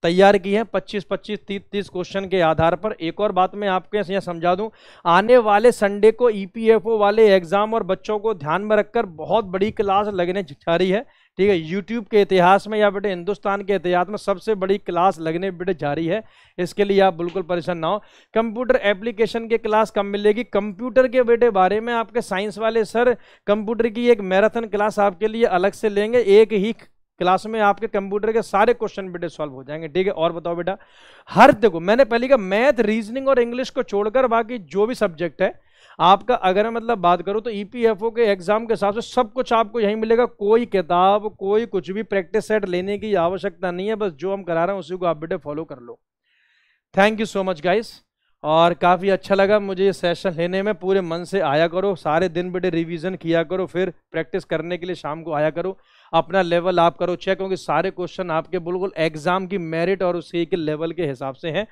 तैयार की है 25 25 30 30 क्वेश्चन के आधार पर एक और बात मैं आपके यहाँ समझा दूं आने वाले संडे को ईपीएफओ e वाले एग्जाम और बच्चों को ध्यान में रखकर बहुत बड़ी क्लास लगने जा रही है ठीक है यूट्यूब के इतिहास में या बेटे हिंदुस्तान के इतिहास में सबसे बड़ी क्लास लगने बेटे जारी है इसके लिए आप बिल्कुल परेशान ना हो कंप्यूटर एप्लीकेशन की क्लास कम मिलेगी कंप्यूटर के बेटे बारे में आपके साइंस वाले सर कंप्यूटर की एक मैराथन क्लास आपके लिए अलग से लेंगे एक ही क्लास में आपके कंप्यूटर के सारे क्वेश्चन बेटे सॉल्व हो जाएंगे ठीक है और बताओ बेटा हर देखो मैंने पहले कहा मैथ रीजनिंग और इंग्लिश को छोड़कर बाकी जो भी सब्जेक्ट है आपका अगर मतलब बात करूं तो ईपीएफओ e के एग्जाम के हिसाब से सब कुछ आपको यहीं मिलेगा कोई किताब कोई कुछ भी प्रैक्टिस सेट लेने की आवश्यकता नहीं है बस जो हम करा रहे हैं उसी को आप बेटे फॉलो कर लो thank you so much guys और काफ़ी अच्छा लगा मुझे ये सेशन लेने में पूरे मन से आया करो सारे दिन बेटे रिवीजन किया करो फिर प्रैक्टिस करने के लिए शाम को आया करो अपना लेवल आप करो चेक क्योंकि सारे क्वेश्चन आपके बिल्कुल एग्जाम की मेरिट और उसी के लेवल के हिसाब से हैं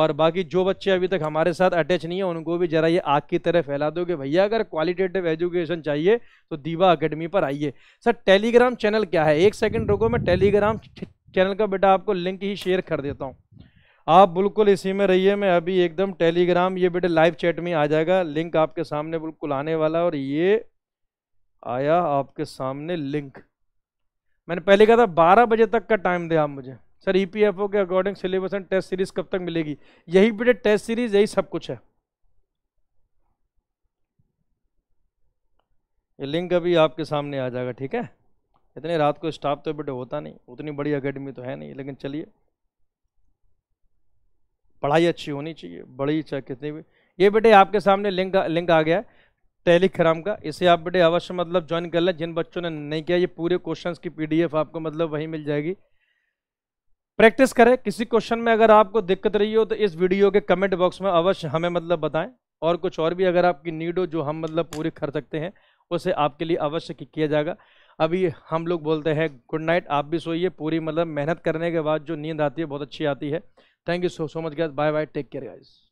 और बाकी जो बच्चे अभी तक हमारे साथ अटैच नहीं है उनको भी जरा ये आग की तरह फैला दो कि भैया अगर क्वालिटेटिव एजुकेशन चाहिए तो दीवा अकेडमी पर आइए सर टेलीग्राम चैनल क्या है एक सेकंड रुको मैं टेलीग्राम चैनल का बेटा आपको लिंक ही शेयर कर देता हूँ आप बिल्कुल इसी में रहिए मैं अभी एकदम टेलीग्राम ये बेटे लाइव चैट में आ जाएगा लिंक आपके सामने बिल्कुल आने वाला और ये आया आपके सामने लिंक मैंने पहले कहा था बारह बजे तक का टाइम दे आप मुझे सर ई e के according syllabus and test series कब तक मिलेगी यही बेटे टेस्ट सीरीज यही सब कुछ है ये लिंक अभी आपके सामने आ जाएगा ठीक है इतने रात को स्टाफ तो बेटे होता नहीं उतनी बड़ी अकेडमी तो है नहीं लेकिन चलिए पढ़ाई अच्छी होनी चाहिए बड़ी चाहे कितनी भी ये बेटे आपके सामने लिंक लिंक आ गया है टेलीग्राम का इसे आप बेटे अवश्य मतलब ज्वाइन कर लें जिन बच्चों ने नहीं किया ये पूरे क्वेश्चंस की पीडीएफ आपको मतलब वहीं मिल जाएगी प्रैक्टिस करें किसी क्वेश्चन में अगर आपको दिक्कत रही हो तो इस वीडियो के कमेंट बॉक्स में अवश्य हमें मतलब बताएं और कुछ और भी अगर आपकी नीड हो जो हम मतलब पूरी कर सकते हैं उसे आपके लिए अवश्य किया जाएगा अभी हम लोग बोलते हैं गुड नाइट आप भी सोइए पूरी मतलब मेहनत करने के बाद जो नींद आती है बहुत अच्छी आती है thank you so so much guys bye bye take care guys